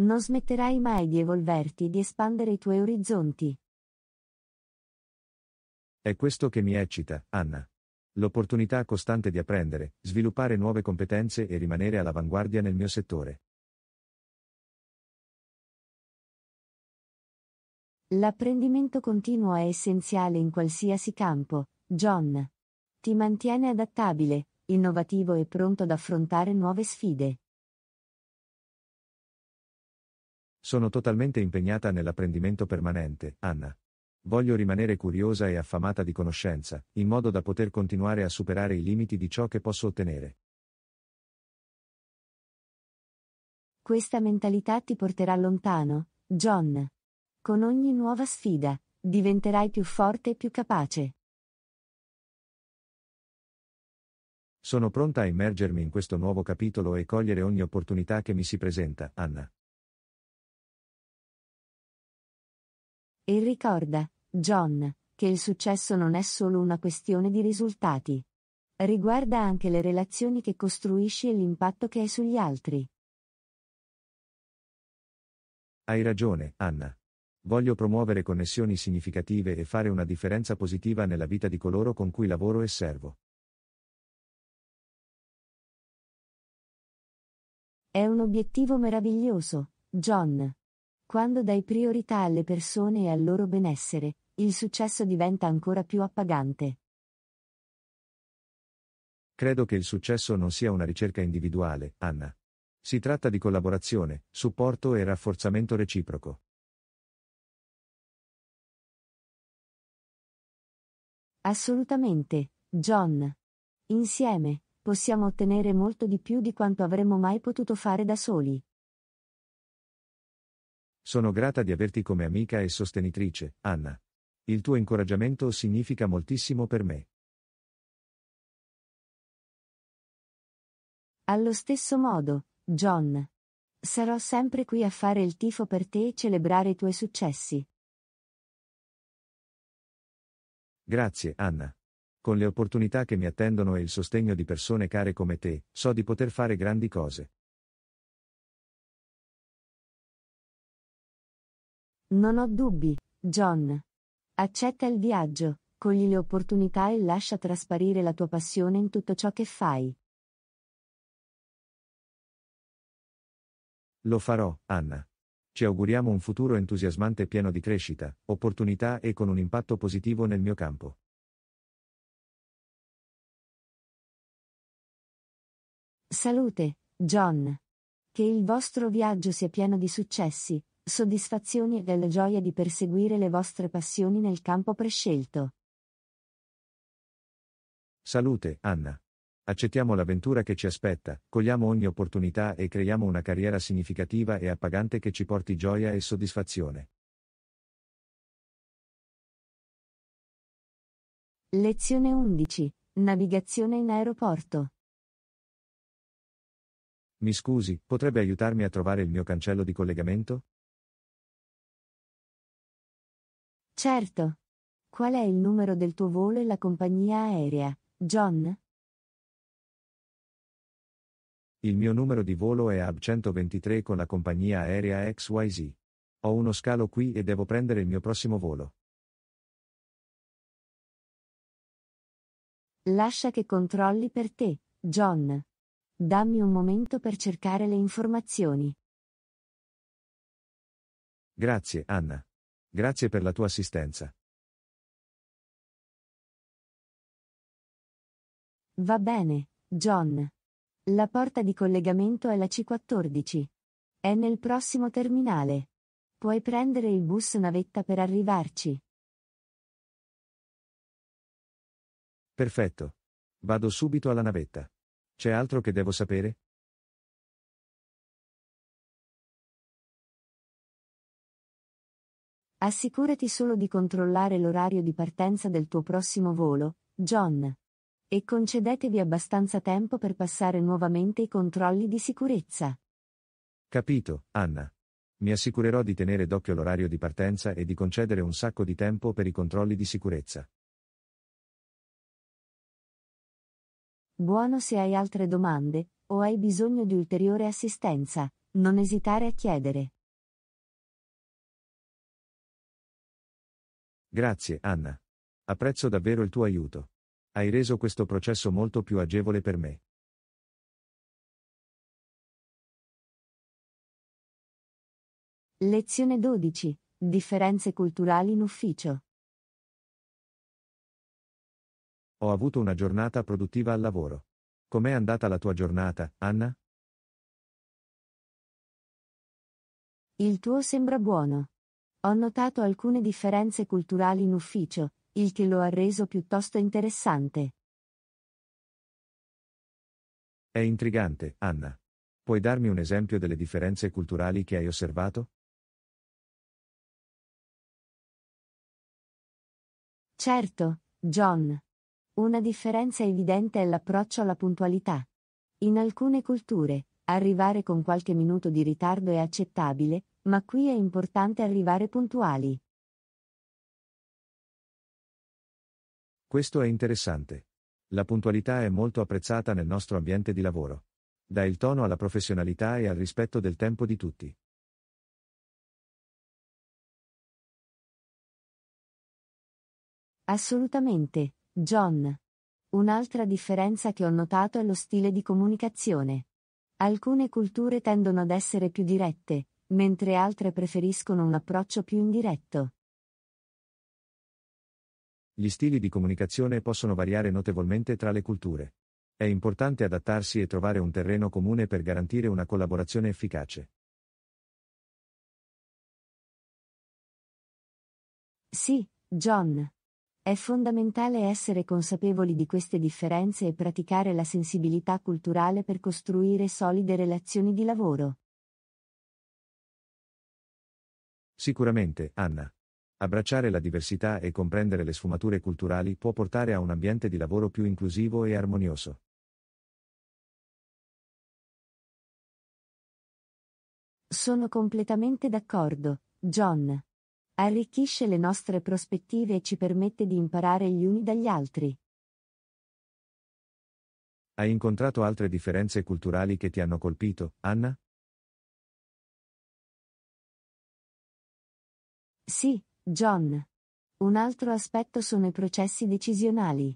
Non smetterai mai di evolverti e di espandere i tuoi orizzonti. È questo che mi eccita, Anna. L'opportunità costante di apprendere, sviluppare nuove competenze e rimanere all'avanguardia nel mio settore. L'apprendimento continuo è essenziale in qualsiasi campo, John. Ti mantiene adattabile, innovativo e pronto ad affrontare nuove sfide. Sono totalmente impegnata nell'apprendimento permanente, Anna voglio rimanere curiosa e affamata di conoscenza, in modo da poter continuare a superare i limiti di ciò che posso ottenere. Questa mentalità ti porterà lontano, John. Con ogni nuova sfida, diventerai più forte e più capace. Sono pronta a immergermi in questo nuovo capitolo e cogliere ogni opportunità che mi si presenta, Anna. E ricorda, John, che il successo non è solo una questione di risultati. Riguarda anche le relazioni che costruisci e l'impatto che hai sugli altri. Hai ragione, Anna. Voglio promuovere connessioni significative e fare una differenza positiva nella vita di coloro con cui lavoro e servo. È un obiettivo meraviglioso, John. Quando dai priorità alle persone e al loro benessere, il successo diventa ancora più appagante. Credo che il successo non sia una ricerca individuale, Anna. Si tratta di collaborazione, supporto e rafforzamento reciproco. Assolutamente, John. Insieme, possiamo ottenere molto di più di quanto avremmo mai potuto fare da soli. Sono grata di averti come amica e sostenitrice, Anna. Il tuo incoraggiamento significa moltissimo per me. Allo stesso modo, John. Sarò sempre qui a fare il tifo per te e celebrare i tuoi successi. Grazie, Anna. Con le opportunità che mi attendono e il sostegno di persone care come te, so di poter fare grandi cose. Non ho dubbi, John. Accetta il viaggio, cogli le opportunità e lascia trasparire la tua passione in tutto ciò che fai. Lo farò, Anna. Ci auguriamo un futuro entusiasmante pieno di crescita, opportunità e con un impatto positivo nel mio campo. Salute, John. Che il vostro viaggio sia pieno di successi, soddisfazioni e della gioia di perseguire le vostre passioni nel campo prescelto. Salute, Anna. Accettiamo l'avventura che ci aspetta, cogliamo ogni opportunità e creiamo una carriera significativa e appagante che ci porti gioia e soddisfazione. Lezione 11. Navigazione in aeroporto. Mi scusi, potrebbe aiutarmi a trovare il mio cancello di collegamento? Certo. Qual è il numero del tuo volo e la compagnia aerea, John? Il mio numero di volo è AB 123 con la compagnia aerea XYZ. Ho uno scalo qui e devo prendere il mio prossimo volo. Lascia che controlli per te, John. Dammi un momento per cercare le informazioni. Grazie, Anna. Grazie per la tua assistenza. Va bene, John. La porta di collegamento è la C14. È nel prossimo terminale. Puoi prendere il bus navetta per arrivarci. Perfetto. Vado subito alla navetta. C'è altro che devo sapere? Assicurati solo di controllare l'orario di partenza del tuo prossimo volo, John. E concedetevi abbastanza tempo per passare nuovamente i controlli di sicurezza. Capito, Anna. Mi assicurerò di tenere d'occhio l'orario di partenza e di concedere un sacco di tempo per i controlli di sicurezza. Buono se hai altre domande o hai bisogno di ulteriore assistenza, non esitare a chiedere. Grazie, Anna. Apprezzo davvero il tuo aiuto. Hai reso questo processo molto più agevole per me. Lezione 12. Differenze culturali in ufficio. Ho avuto una giornata produttiva al lavoro. Com'è andata la tua giornata, Anna? Il tuo sembra buono. Ho notato alcune differenze culturali in ufficio, il che lo ha reso piuttosto interessante. È intrigante, Anna. Puoi darmi un esempio delle differenze culturali che hai osservato? Certo, John. Una differenza evidente è l'approccio alla puntualità. In alcune culture, arrivare con qualche minuto di ritardo è accettabile, ma qui è importante arrivare puntuali. Questo è interessante. La puntualità è molto apprezzata nel nostro ambiente di lavoro. Dà il tono alla professionalità e al rispetto del tempo di tutti. Assolutamente, John. Un'altra differenza che ho notato è lo stile di comunicazione. Alcune culture tendono ad essere più dirette, mentre altre preferiscono un approccio più indiretto. Gli stili di comunicazione possono variare notevolmente tra le culture. È importante adattarsi e trovare un terreno comune per garantire una collaborazione efficace. Sì, John. È fondamentale essere consapevoli di queste differenze e praticare la sensibilità culturale per costruire solide relazioni di lavoro. Sicuramente, Anna. Abbracciare la diversità e comprendere le sfumature culturali può portare a un ambiente di lavoro più inclusivo e armonioso. Sono completamente d'accordo, John. Arricchisce le nostre prospettive e ci permette di imparare gli uni dagli altri. Hai incontrato altre differenze culturali che ti hanno colpito, Anna? Sì, John. Un altro aspetto sono i processi decisionali.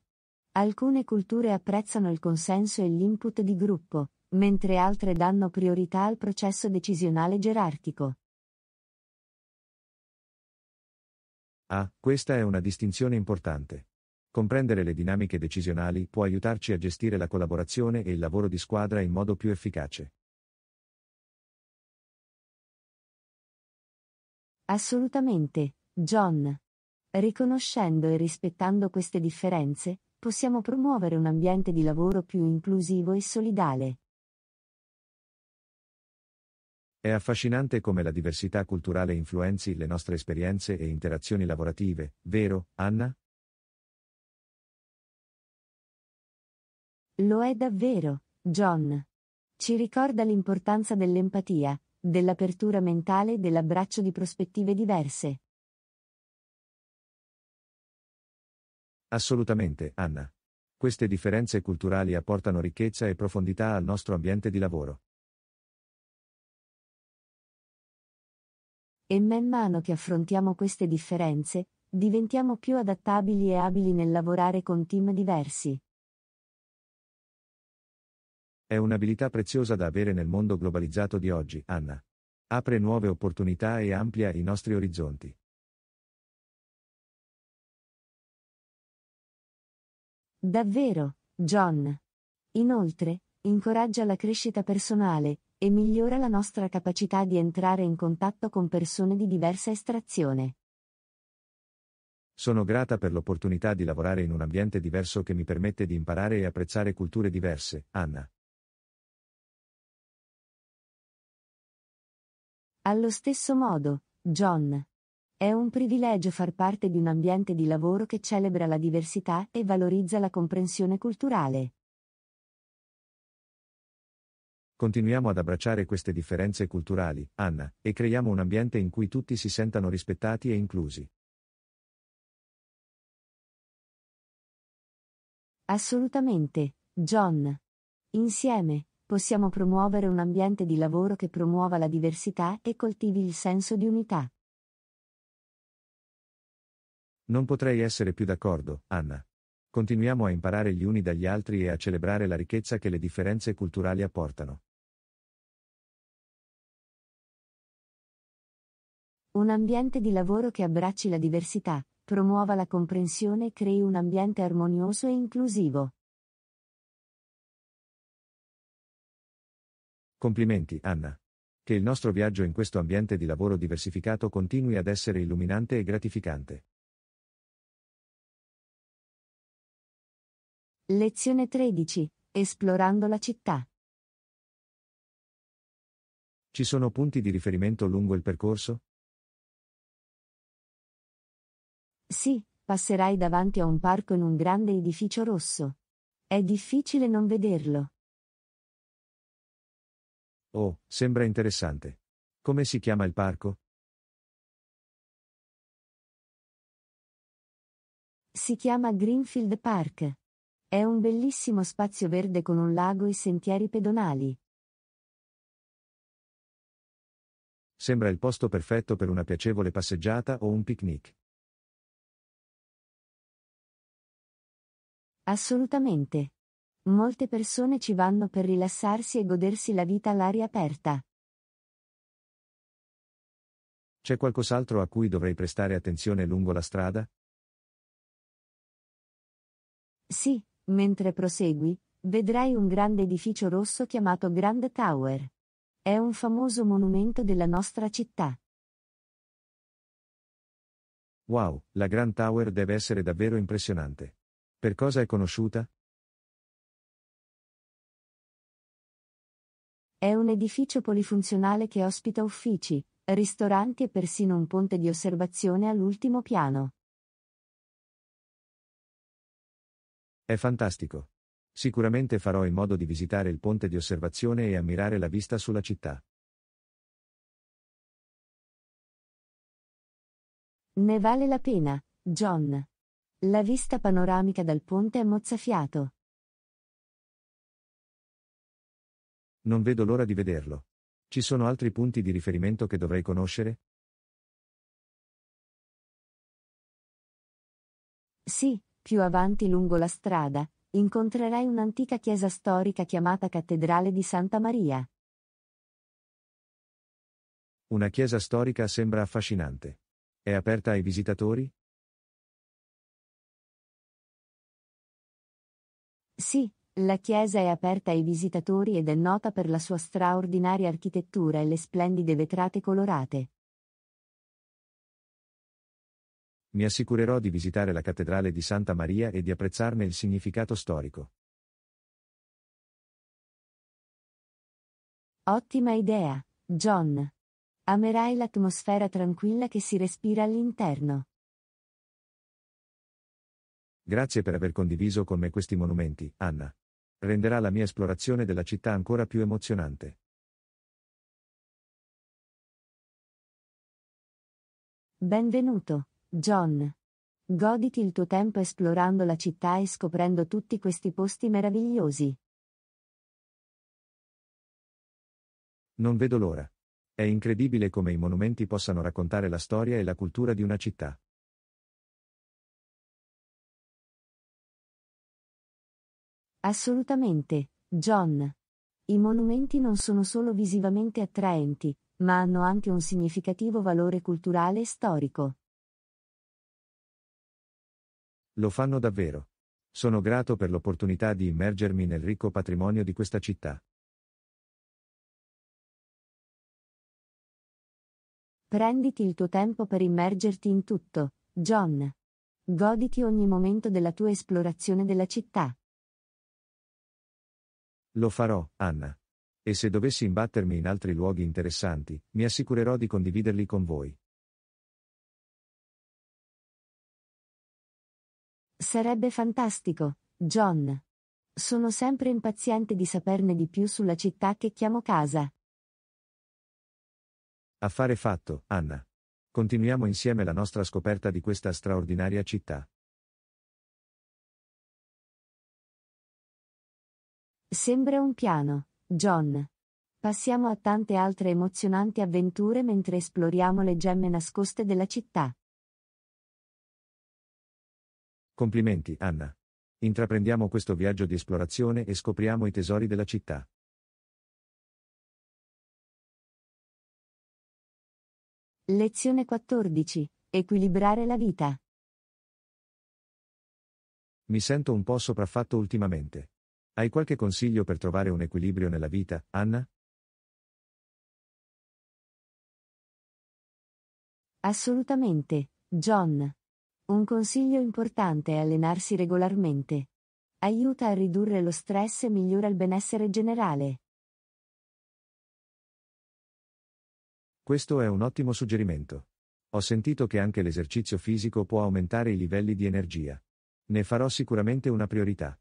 Alcune culture apprezzano il consenso e l'input di gruppo, mentre altre danno priorità al processo decisionale gerarchico. Ah, questa è una distinzione importante. Comprendere le dinamiche decisionali può aiutarci a gestire la collaborazione e il lavoro di squadra in modo più efficace. Assolutamente, John. Riconoscendo e rispettando queste differenze, possiamo promuovere un ambiente di lavoro più inclusivo e solidale. È affascinante come la diversità culturale influenzi le nostre esperienze e interazioni lavorative, vero, Anna? Lo è davvero, John. Ci ricorda l'importanza dell'empatia, dell'apertura mentale e dell'abbraccio di prospettive diverse. Assolutamente, Anna. Queste differenze culturali apportano ricchezza e profondità al nostro ambiente di lavoro. E man mano che affrontiamo queste differenze, diventiamo più adattabili e abili nel lavorare con team diversi. È un'abilità preziosa da avere nel mondo globalizzato di oggi, Anna. Apre nuove opportunità e amplia i nostri orizzonti. Davvero, John. Inoltre, incoraggia la crescita personale e migliora la nostra capacità di entrare in contatto con persone di diversa estrazione. Sono grata per l'opportunità di lavorare in un ambiente diverso che mi permette di imparare e apprezzare culture diverse, Anna. Allo stesso modo, John. È un privilegio far parte di un ambiente di lavoro che celebra la diversità e valorizza la comprensione culturale. Continuiamo ad abbracciare queste differenze culturali, Anna, e creiamo un ambiente in cui tutti si sentano rispettati e inclusi. Assolutamente, John. Insieme, possiamo promuovere un ambiente di lavoro che promuova la diversità e coltivi il senso di unità. Non potrei essere più d'accordo, Anna. Continuiamo a imparare gli uni dagli altri e a celebrare la ricchezza che le differenze culturali apportano. Un ambiente di lavoro che abbracci la diversità, promuova la comprensione e crei un ambiente armonioso e inclusivo. Complimenti, Anna. Che il nostro viaggio in questo ambiente di lavoro diversificato continui ad essere illuminante e gratificante. Lezione 13. Esplorando la città. Ci sono punti di riferimento lungo il percorso? Sì, passerai davanti a un parco in un grande edificio rosso. È difficile non vederlo. Oh, sembra interessante. Come si chiama il parco? Si chiama Greenfield Park. È un bellissimo spazio verde con un lago e sentieri pedonali. Sembra il posto perfetto per una piacevole passeggiata o un picnic. Assolutamente. Molte persone ci vanno per rilassarsi e godersi la vita all'aria aperta. C'è qualcos'altro a cui dovrei prestare attenzione lungo la strada? Sì, mentre prosegui, vedrai un grande edificio rosso chiamato Grand Tower. È un famoso monumento della nostra città. Wow, la Grand Tower deve essere davvero impressionante. Per cosa è conosciuta? È un edificio polifunzionale che ospita uffici, ristoranti e persino un ponte di osservazione all'ultimo piano. È fantastico. Sicuramente farò in modo di visitare il ponte di osservazione e ammirare la vista sulla città. Ne vale la pena, John. La vista panoramica dal ponte è mozzafiato. Non vedo l'ora di vederlo. Ci sono altri punti di riferimento che dovrei conoscere? Sì, più avanti lungo la strada, incontrerai un'antica chiesa storica chiamata Cattedrale di Santa Maria. Una chiesa storica sembra affascinante. È aperta ai visitatori? La chiesa è aperta ai visitatori ed è nota per la sua straordinaria architettura e le splendide vetrate colorate. Mi assicurerò di visitare la cattedrale di Santa Maria e di apprezzarne il significato storico. Ottima idea, John. Amerai l'atmosfera tranquilla che si respira all'interno. Grazie per aver condiviso con me questi monumenti, Anna renderà la mia esplorazione della città ancora più emozionante. Benvenuto, John. Goditi il tuo tempo esplorando la città e scoprendo tutti questi posti meravigliosi. Non vedo l'ora. È incredibile come i monumenti possano raccontare la storia e la cultura di una città. Assolutamente, John. I monumenti non sono solo visivamente attraenti, ma hanno anche un significativo valore culturale e storico. Lo fanno davvero. Sono grato per l'opportunità di immergermi nel ricco patrimonio di questa città. Prenditi il tuo tempo per immergerti in tutto, John. Goditi ogni momento della tua esplorazione della città. Lo farò, Anna. E se dovessi imbattermi in altri luoghi interessanti, mi assicurerò di condividerli con voi. Sarebbe fantastico, John. Sono sempre impaziente di saperne di più sulla città che chiamo casa. Affare fatto, Anna. Continuiamo insieme la nostra scoperta di questa straordinaria città. Sembra un piano, John. Passiamo a tante altre emozionanti avventure mentre esploriamo le gemme nascoste della città. Complimenti, Anna. Intraprendiamo questo viaggio di esplorazione e scopriamo i tesori della città. Lezione 14. Equilibrare la vita. Mi sento un po' sopraffatto ultimamente. Hai qualche consiglio per trovare un equilibrio nella vita, Anna? Assolutamente, John. Un consiglio importante è allenarsi regolarmente. Aiuta a ridurre lo stress e migliora il benessere generale. Questo è un ottimo suggerimento. Ho sentito che anche l'esercizio fisico può aumentare i livelli di energia. Ne farò sicuramente una priorità.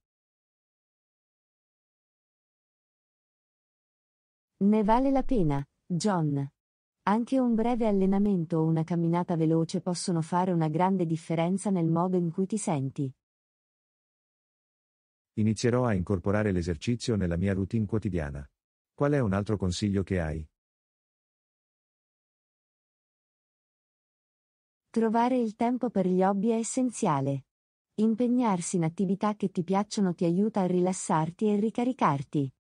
Ne vale la pena, John. Anche un breve allenamento o una camminata veloce possono fare una grande differenza nel modo in cui ti senti. Inizierò a incorporare l'esercizio nella mia routine quotidiana. Qual è un altro consiglio che hai? Trovare il tempo per gli hobby è essenziale. Impegnarsi in attività che ti piacciono ti aiuta a rilassarti e ricaricarti.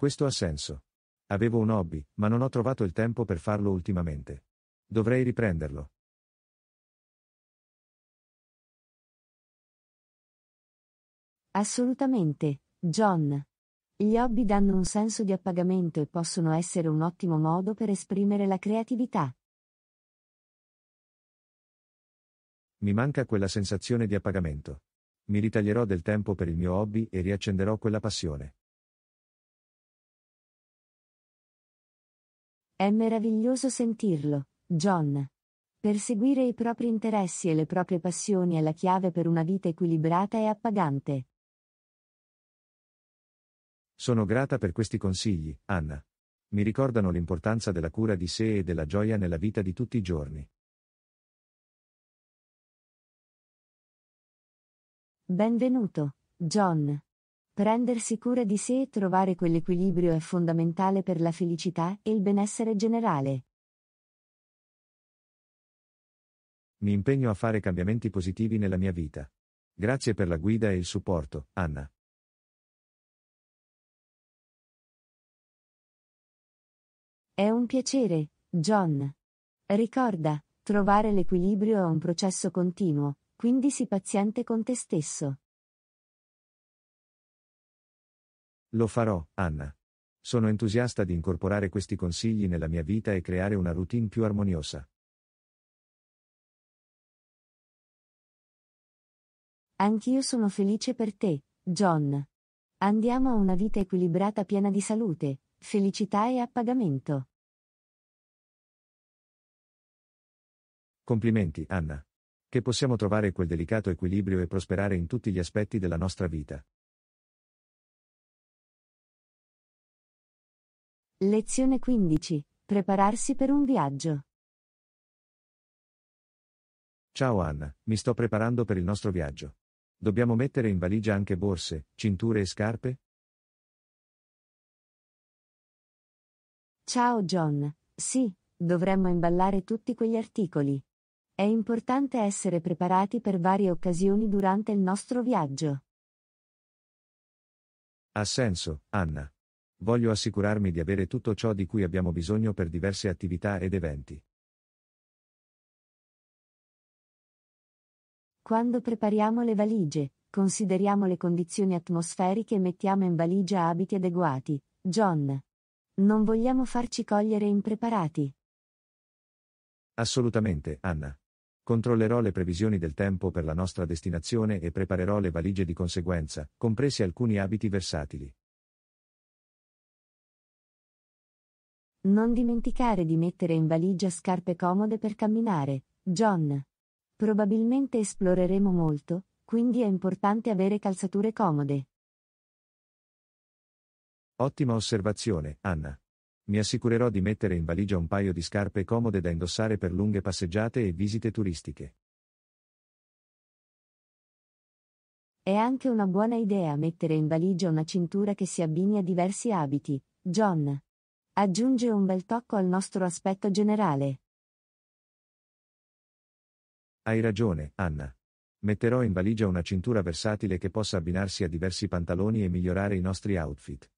Questo ha senso. Avevo un hobby, ma non ho trovato il tempo per farlo ultimamente. Dovrei riprenderlo. Assolutamente, John. Gli hobby danno un senso di appagamento e possono essere un ottimo modo per esprimere la creatività. Mi manca quella sensazione di appagamento. Mi ritaglierò del tempo per il mio hobby e riaccenderò quella passione. È meraviglioso sentirlo, John. Perseguire i propri interessi e le proprie passioni è la chiave per una vita equilibrata e appagante. Sono grata per questi consigli, Anna. Mi ricordano l'importanza della cura di sé e della gioia nella vita di tutti i giorni. Benvenuto, John. Prendersi cura di sé e trovare quell'equilibrio è fondamentale per la felicità e il benessere generale. Mi impegno a fare cambiamenti positivi nella mia vita. Grazie per la guida e il supporto, Anna. È un piacere, John. Ricorda, trovare l'equilibrio è un processo continuo, quindi sii paziente con te stesso. Lo farò, Anna. Sono entusiasta di incorporare questi consigli nella mia vita e creare una routine più armoniosa. Anch'io sono felice per te, John. Andiamo a una vita equilibrata piena di salute, felicità e appagamento. Complimenti, Anna. Che possiamo trovare quel delicato equilibrio e prosperare in tutti gli aspetti della nostra vita. Lezione 15. Prepararsi per un viaggio. Ciao Anna, mi sto preparando per il nostro viaggio. Dobbiamo mettere in valigia anche borse, cinture e scarpe? Ciao John, sì, dovremmo imballare tutti quegli articoli. È importante essere preparati per varie occasioni durante il nostro viaggio. Ha senso, Anna voglio assicurarmi di avere tutto ciò di cui abbiamo bisogno per diverse attività ed eventi. Quando prepariamo le valigie, consideriamo le condizioni atmosferiche e mettiamo in valigia abiti adeguati. John. Non vogliamo farci cogliere impreparati. Assolutamente, Anna. Controllerò le previsioni del tempo per la nostra destinazione e preparerò le valigie di conseguenza, compresi alcuni abiti versatili. Non dimenticare di mettere in valigia scarpe comode per camminare, John. Probabilmente esploreremo molto, quindi è importante avere calzature comode. Ottima osservazione, Anna. Mi assicurerò di mettere in valigia un paio di scarpe comode da indossare per lunghe passeggiate e visite turistiche. È anche una buona idea mettere in valigia una cintura che si abbini a diversi abiti, John aggiunge un bel tocco al nostro aspetto generale. Hai ragione, Anna. Metterò in valigia una cintura versatile che possa abbinarsi a diversi pantaloni e migliorare i nostri outfit.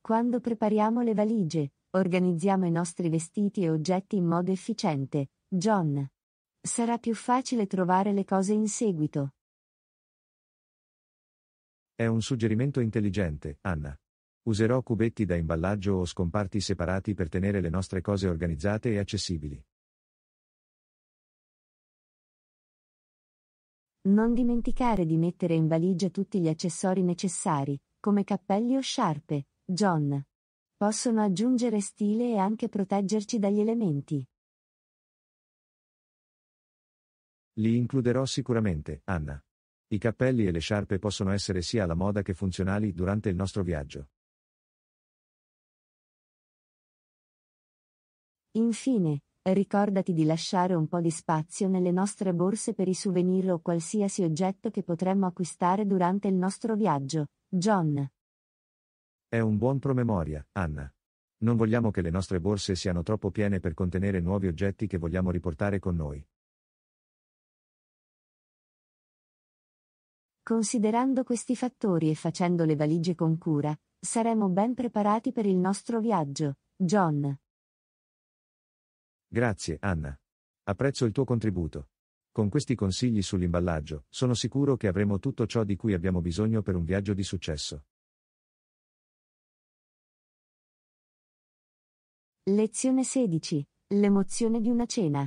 Quando prepariamo le valigie, organizziamo i nostri vestiti e oggetti in modo efficiente, John. Sarà più facile trovare le cose in seguito. È un suggerimento intelligente, Anna. Userò cubetti da imballaggio o scomparti separati per tenere le nostre cose organizzate e accessibili. Non dimenticare di mettere in valigia tutti gli accessori necessari, come cappelli o sciarpe, John. Possono aggiungere stile e anche proteggerci dagli elementi. Li includerò sicuramente, Anna. I cappelli e le sciarpe possono essere sia alla moda che funzionali durante il nostro viaggio. Infine, ricordati di lasciare un po' di spazio nelle nostre borse per i souvenir o qualsiasi oggetto che potremmo acquistare durante il nostro viaggio. John. È un buon promemoria, Anna. Non vogliamo che le nostre borse siano troppo piene per contenere nuovi oggetti che vogliamo riportare con noi. Considerando questi fattori e facendo le valigie con cura, saremo ben preparati per il nostro viaggio, John. Grazie, Anna. Apprezzo il tuo contributo. Con questi consigli sull'imballaggio, sono sicuro che avremo tutto ciò di cui abbiamo bisogno per un viaggio di successo. Lezione 16. L'emozione di una cena.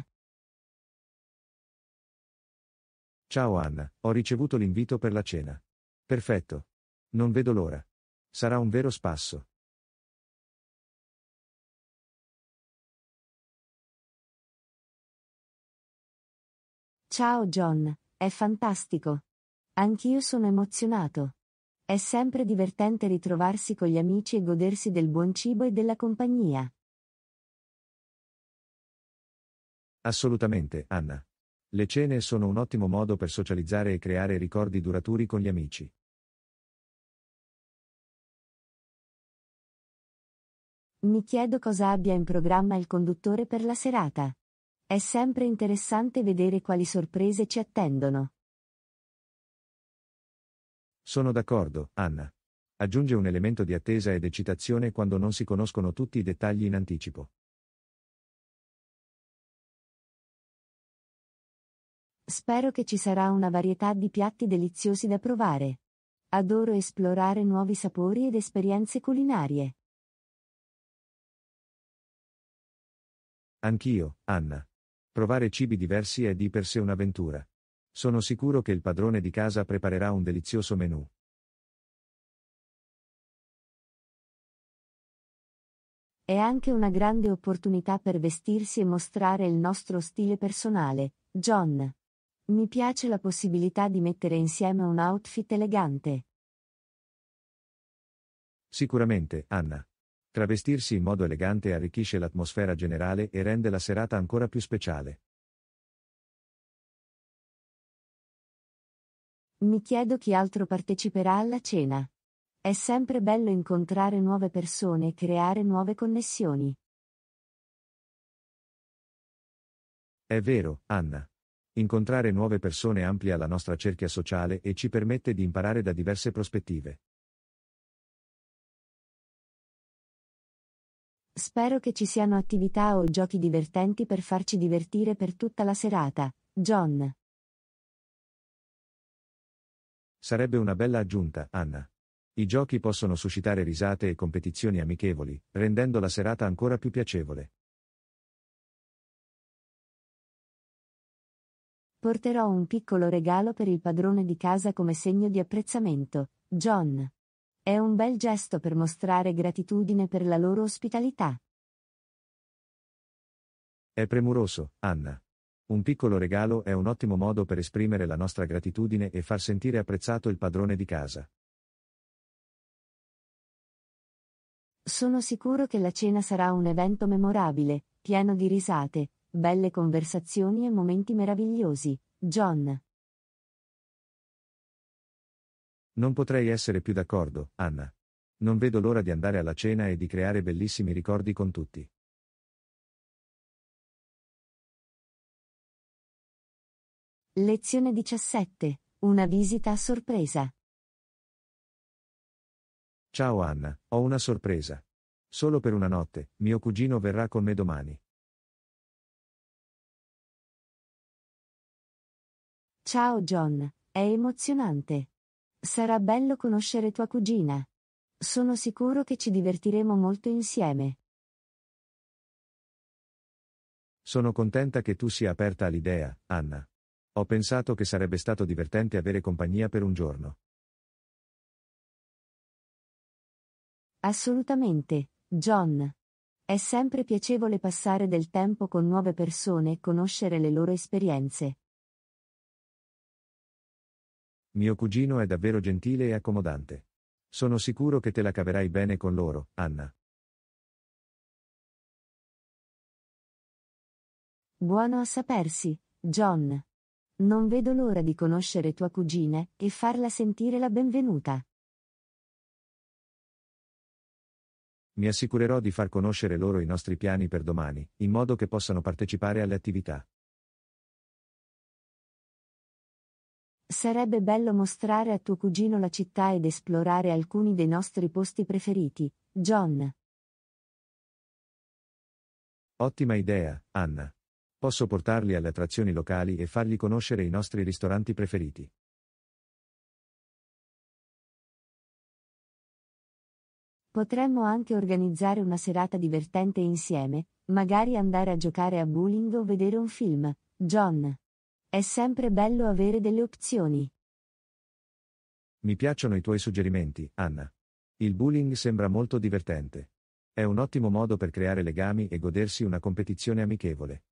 Ciao Anna, ho ricevuto l'invito per la cena. Perfetto. Non vedo l'ora. Sarà un vero spasso. Ciao John, è fantastico. Anch'io sono emozionato. È sempre divertente ritrovarsi con gli amici e godersi del buon cibo e della compagnia. Assolutamente, Anna. Le cene sono un ottimo modo per socializzare e creare ricordi duraturi con gli amici. Mi chiedo cosa abbia in programma il conduttore per la serata. È sempre interessante vedere quali sorprese ci attendono. Sono d'accordo, Anna. Aggiunge un elemento di attesa ed eccitazione quando non si conoscono tutti i dettagli in anticipo. Spero che ci sarà una varietà di piatti deliziosi da provare. Adoro esplorare nuovi sapori ed esperienze culinarie. Anch'io, Anna. Provare cibi diversi è di per sé un'avventura. Sono sicuro che il padrone di casa preparerà un delizioso menù. È anche una grande opportunità per vestirsi e mostrare il nostro stile personale, John. Mi piace la possibilità di mettere insieme un outfit elegante. Sicuramente, Anna. Travestirsi in modo elegante arricchisce l'atmosfera generale e rende la serata ancora più speciale. Mi chiedo chi altro parteciperà alla cena. È sempre bello incontrare nuove persone e creare nuove connessioni. È vero, Anna. Incontrare nuove persone amplia la nostra cerchia sociale e ci permette di imparare da diverse prospettive. Spero che ci siano attività o giochi divertenti per farci divertire per tutta la serata, John. Sarebbe una bella aggiunta, Anna. I giochi possono suscitare risate e competizioni amichevoli, rendendo la serata ancora più piacevole. Porterò un piccolo regalo per il padrone di casa come segno di apprezzamento, John. È un bel gesto per mostrare gratitudine per la loro ospitalità. È premuroso, Anna. Un piccolo regalo è un ottimo modo per esprimere la nostra gratitudine e far sentire apprezzato il padrone di casa. Sono sicuro che la cena sarà un evento memorabile, pieno di risate, Belle conversazioni e momenti meravigliosi, John. Non potrei essere più d'accordo, Anna. Non vedo l'ora di andare alla cena e di creare bellissimi ricordi con tutti. Lezione 17. Una visita a sorpresa. Ciao Anna, ho una sorpresa. Solo per una notte, mio cugino verrà con me domani. Ciao John, è emozionante. Sarà bello conoscere tua cugina. Sono sicuro che ci divertiremo molto insieme. Sono contenta che tu sia aperta all'idea, Anna. Ho pensato che sarebbe stato divertente avere compagnia per un giorno. Assolutamente, John. È sempre piacevole passare del tempo con nuove persone e conoscere le loro esperienze. Mio cugino è davvero gentile e accomodante. Sono sicuro che te la caverai bene con loro, Anna. Buono a sapersi, John. Non vedo l'ora di conoscere tua cugina e farla sentire la benvenuta. Mi assicurerò di far conoscere loro i nostri piani per domani, in modo che possano partecipare alle attività. Sarebbe bello mostrare a tuo cugino la città ed esplorare alcuni dei nostri posti preferiti, John. Ottima idea, Anna. Posso portarli alle attrazioni locali e fargli conoscere i nostri ristoranti preferiti. Potremmo anche organizzare una serata divertente insieme, magari andare a giocare a bowling o vedere un film, John. È sempre bello avere delle opzioni. Mi piacciono i tuoi suggerimenti, Anna. Il bullying sembra molto divertente. È un ottimo modo per creare legami e godersi una competizione amichevole.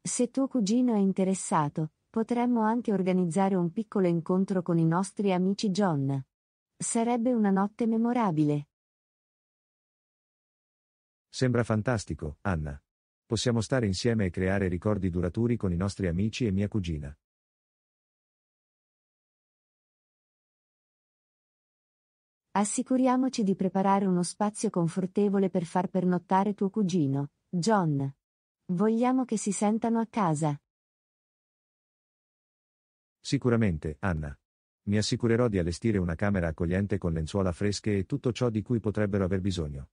Se tuo cugino è interessato, potremmo anche organizzare un piccolo incontro con i nostri amici John. Sarebbe una notte memorabile. Sembra fantastico, Anna possiamo stare insieme e creare ricordi duraturi con i nostri amici e mia cugina. Assicuriamoci di preparare uno spazio confortevole per far pernottare tuo cugino, John. Vogliamo che si sentano a casa. Sicuramente, Anna. Mi assicurerò di allestire una camera accogliente con lenzuola fresche e tutto ciò di cui potrebbero aver bisogno.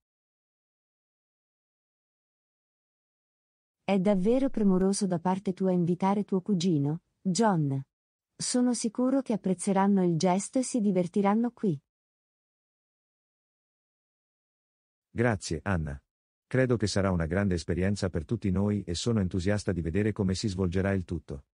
È davvero premuroso da parte tua invitare tuo cugino, John. Sono sicuro che apprezzeranno il gesto e si divertiranno qui. Grazie, Anna. Credo che sarà una grande esperienza per tutti noi e sono entusiasta di vedere come si svolgerà il tutto.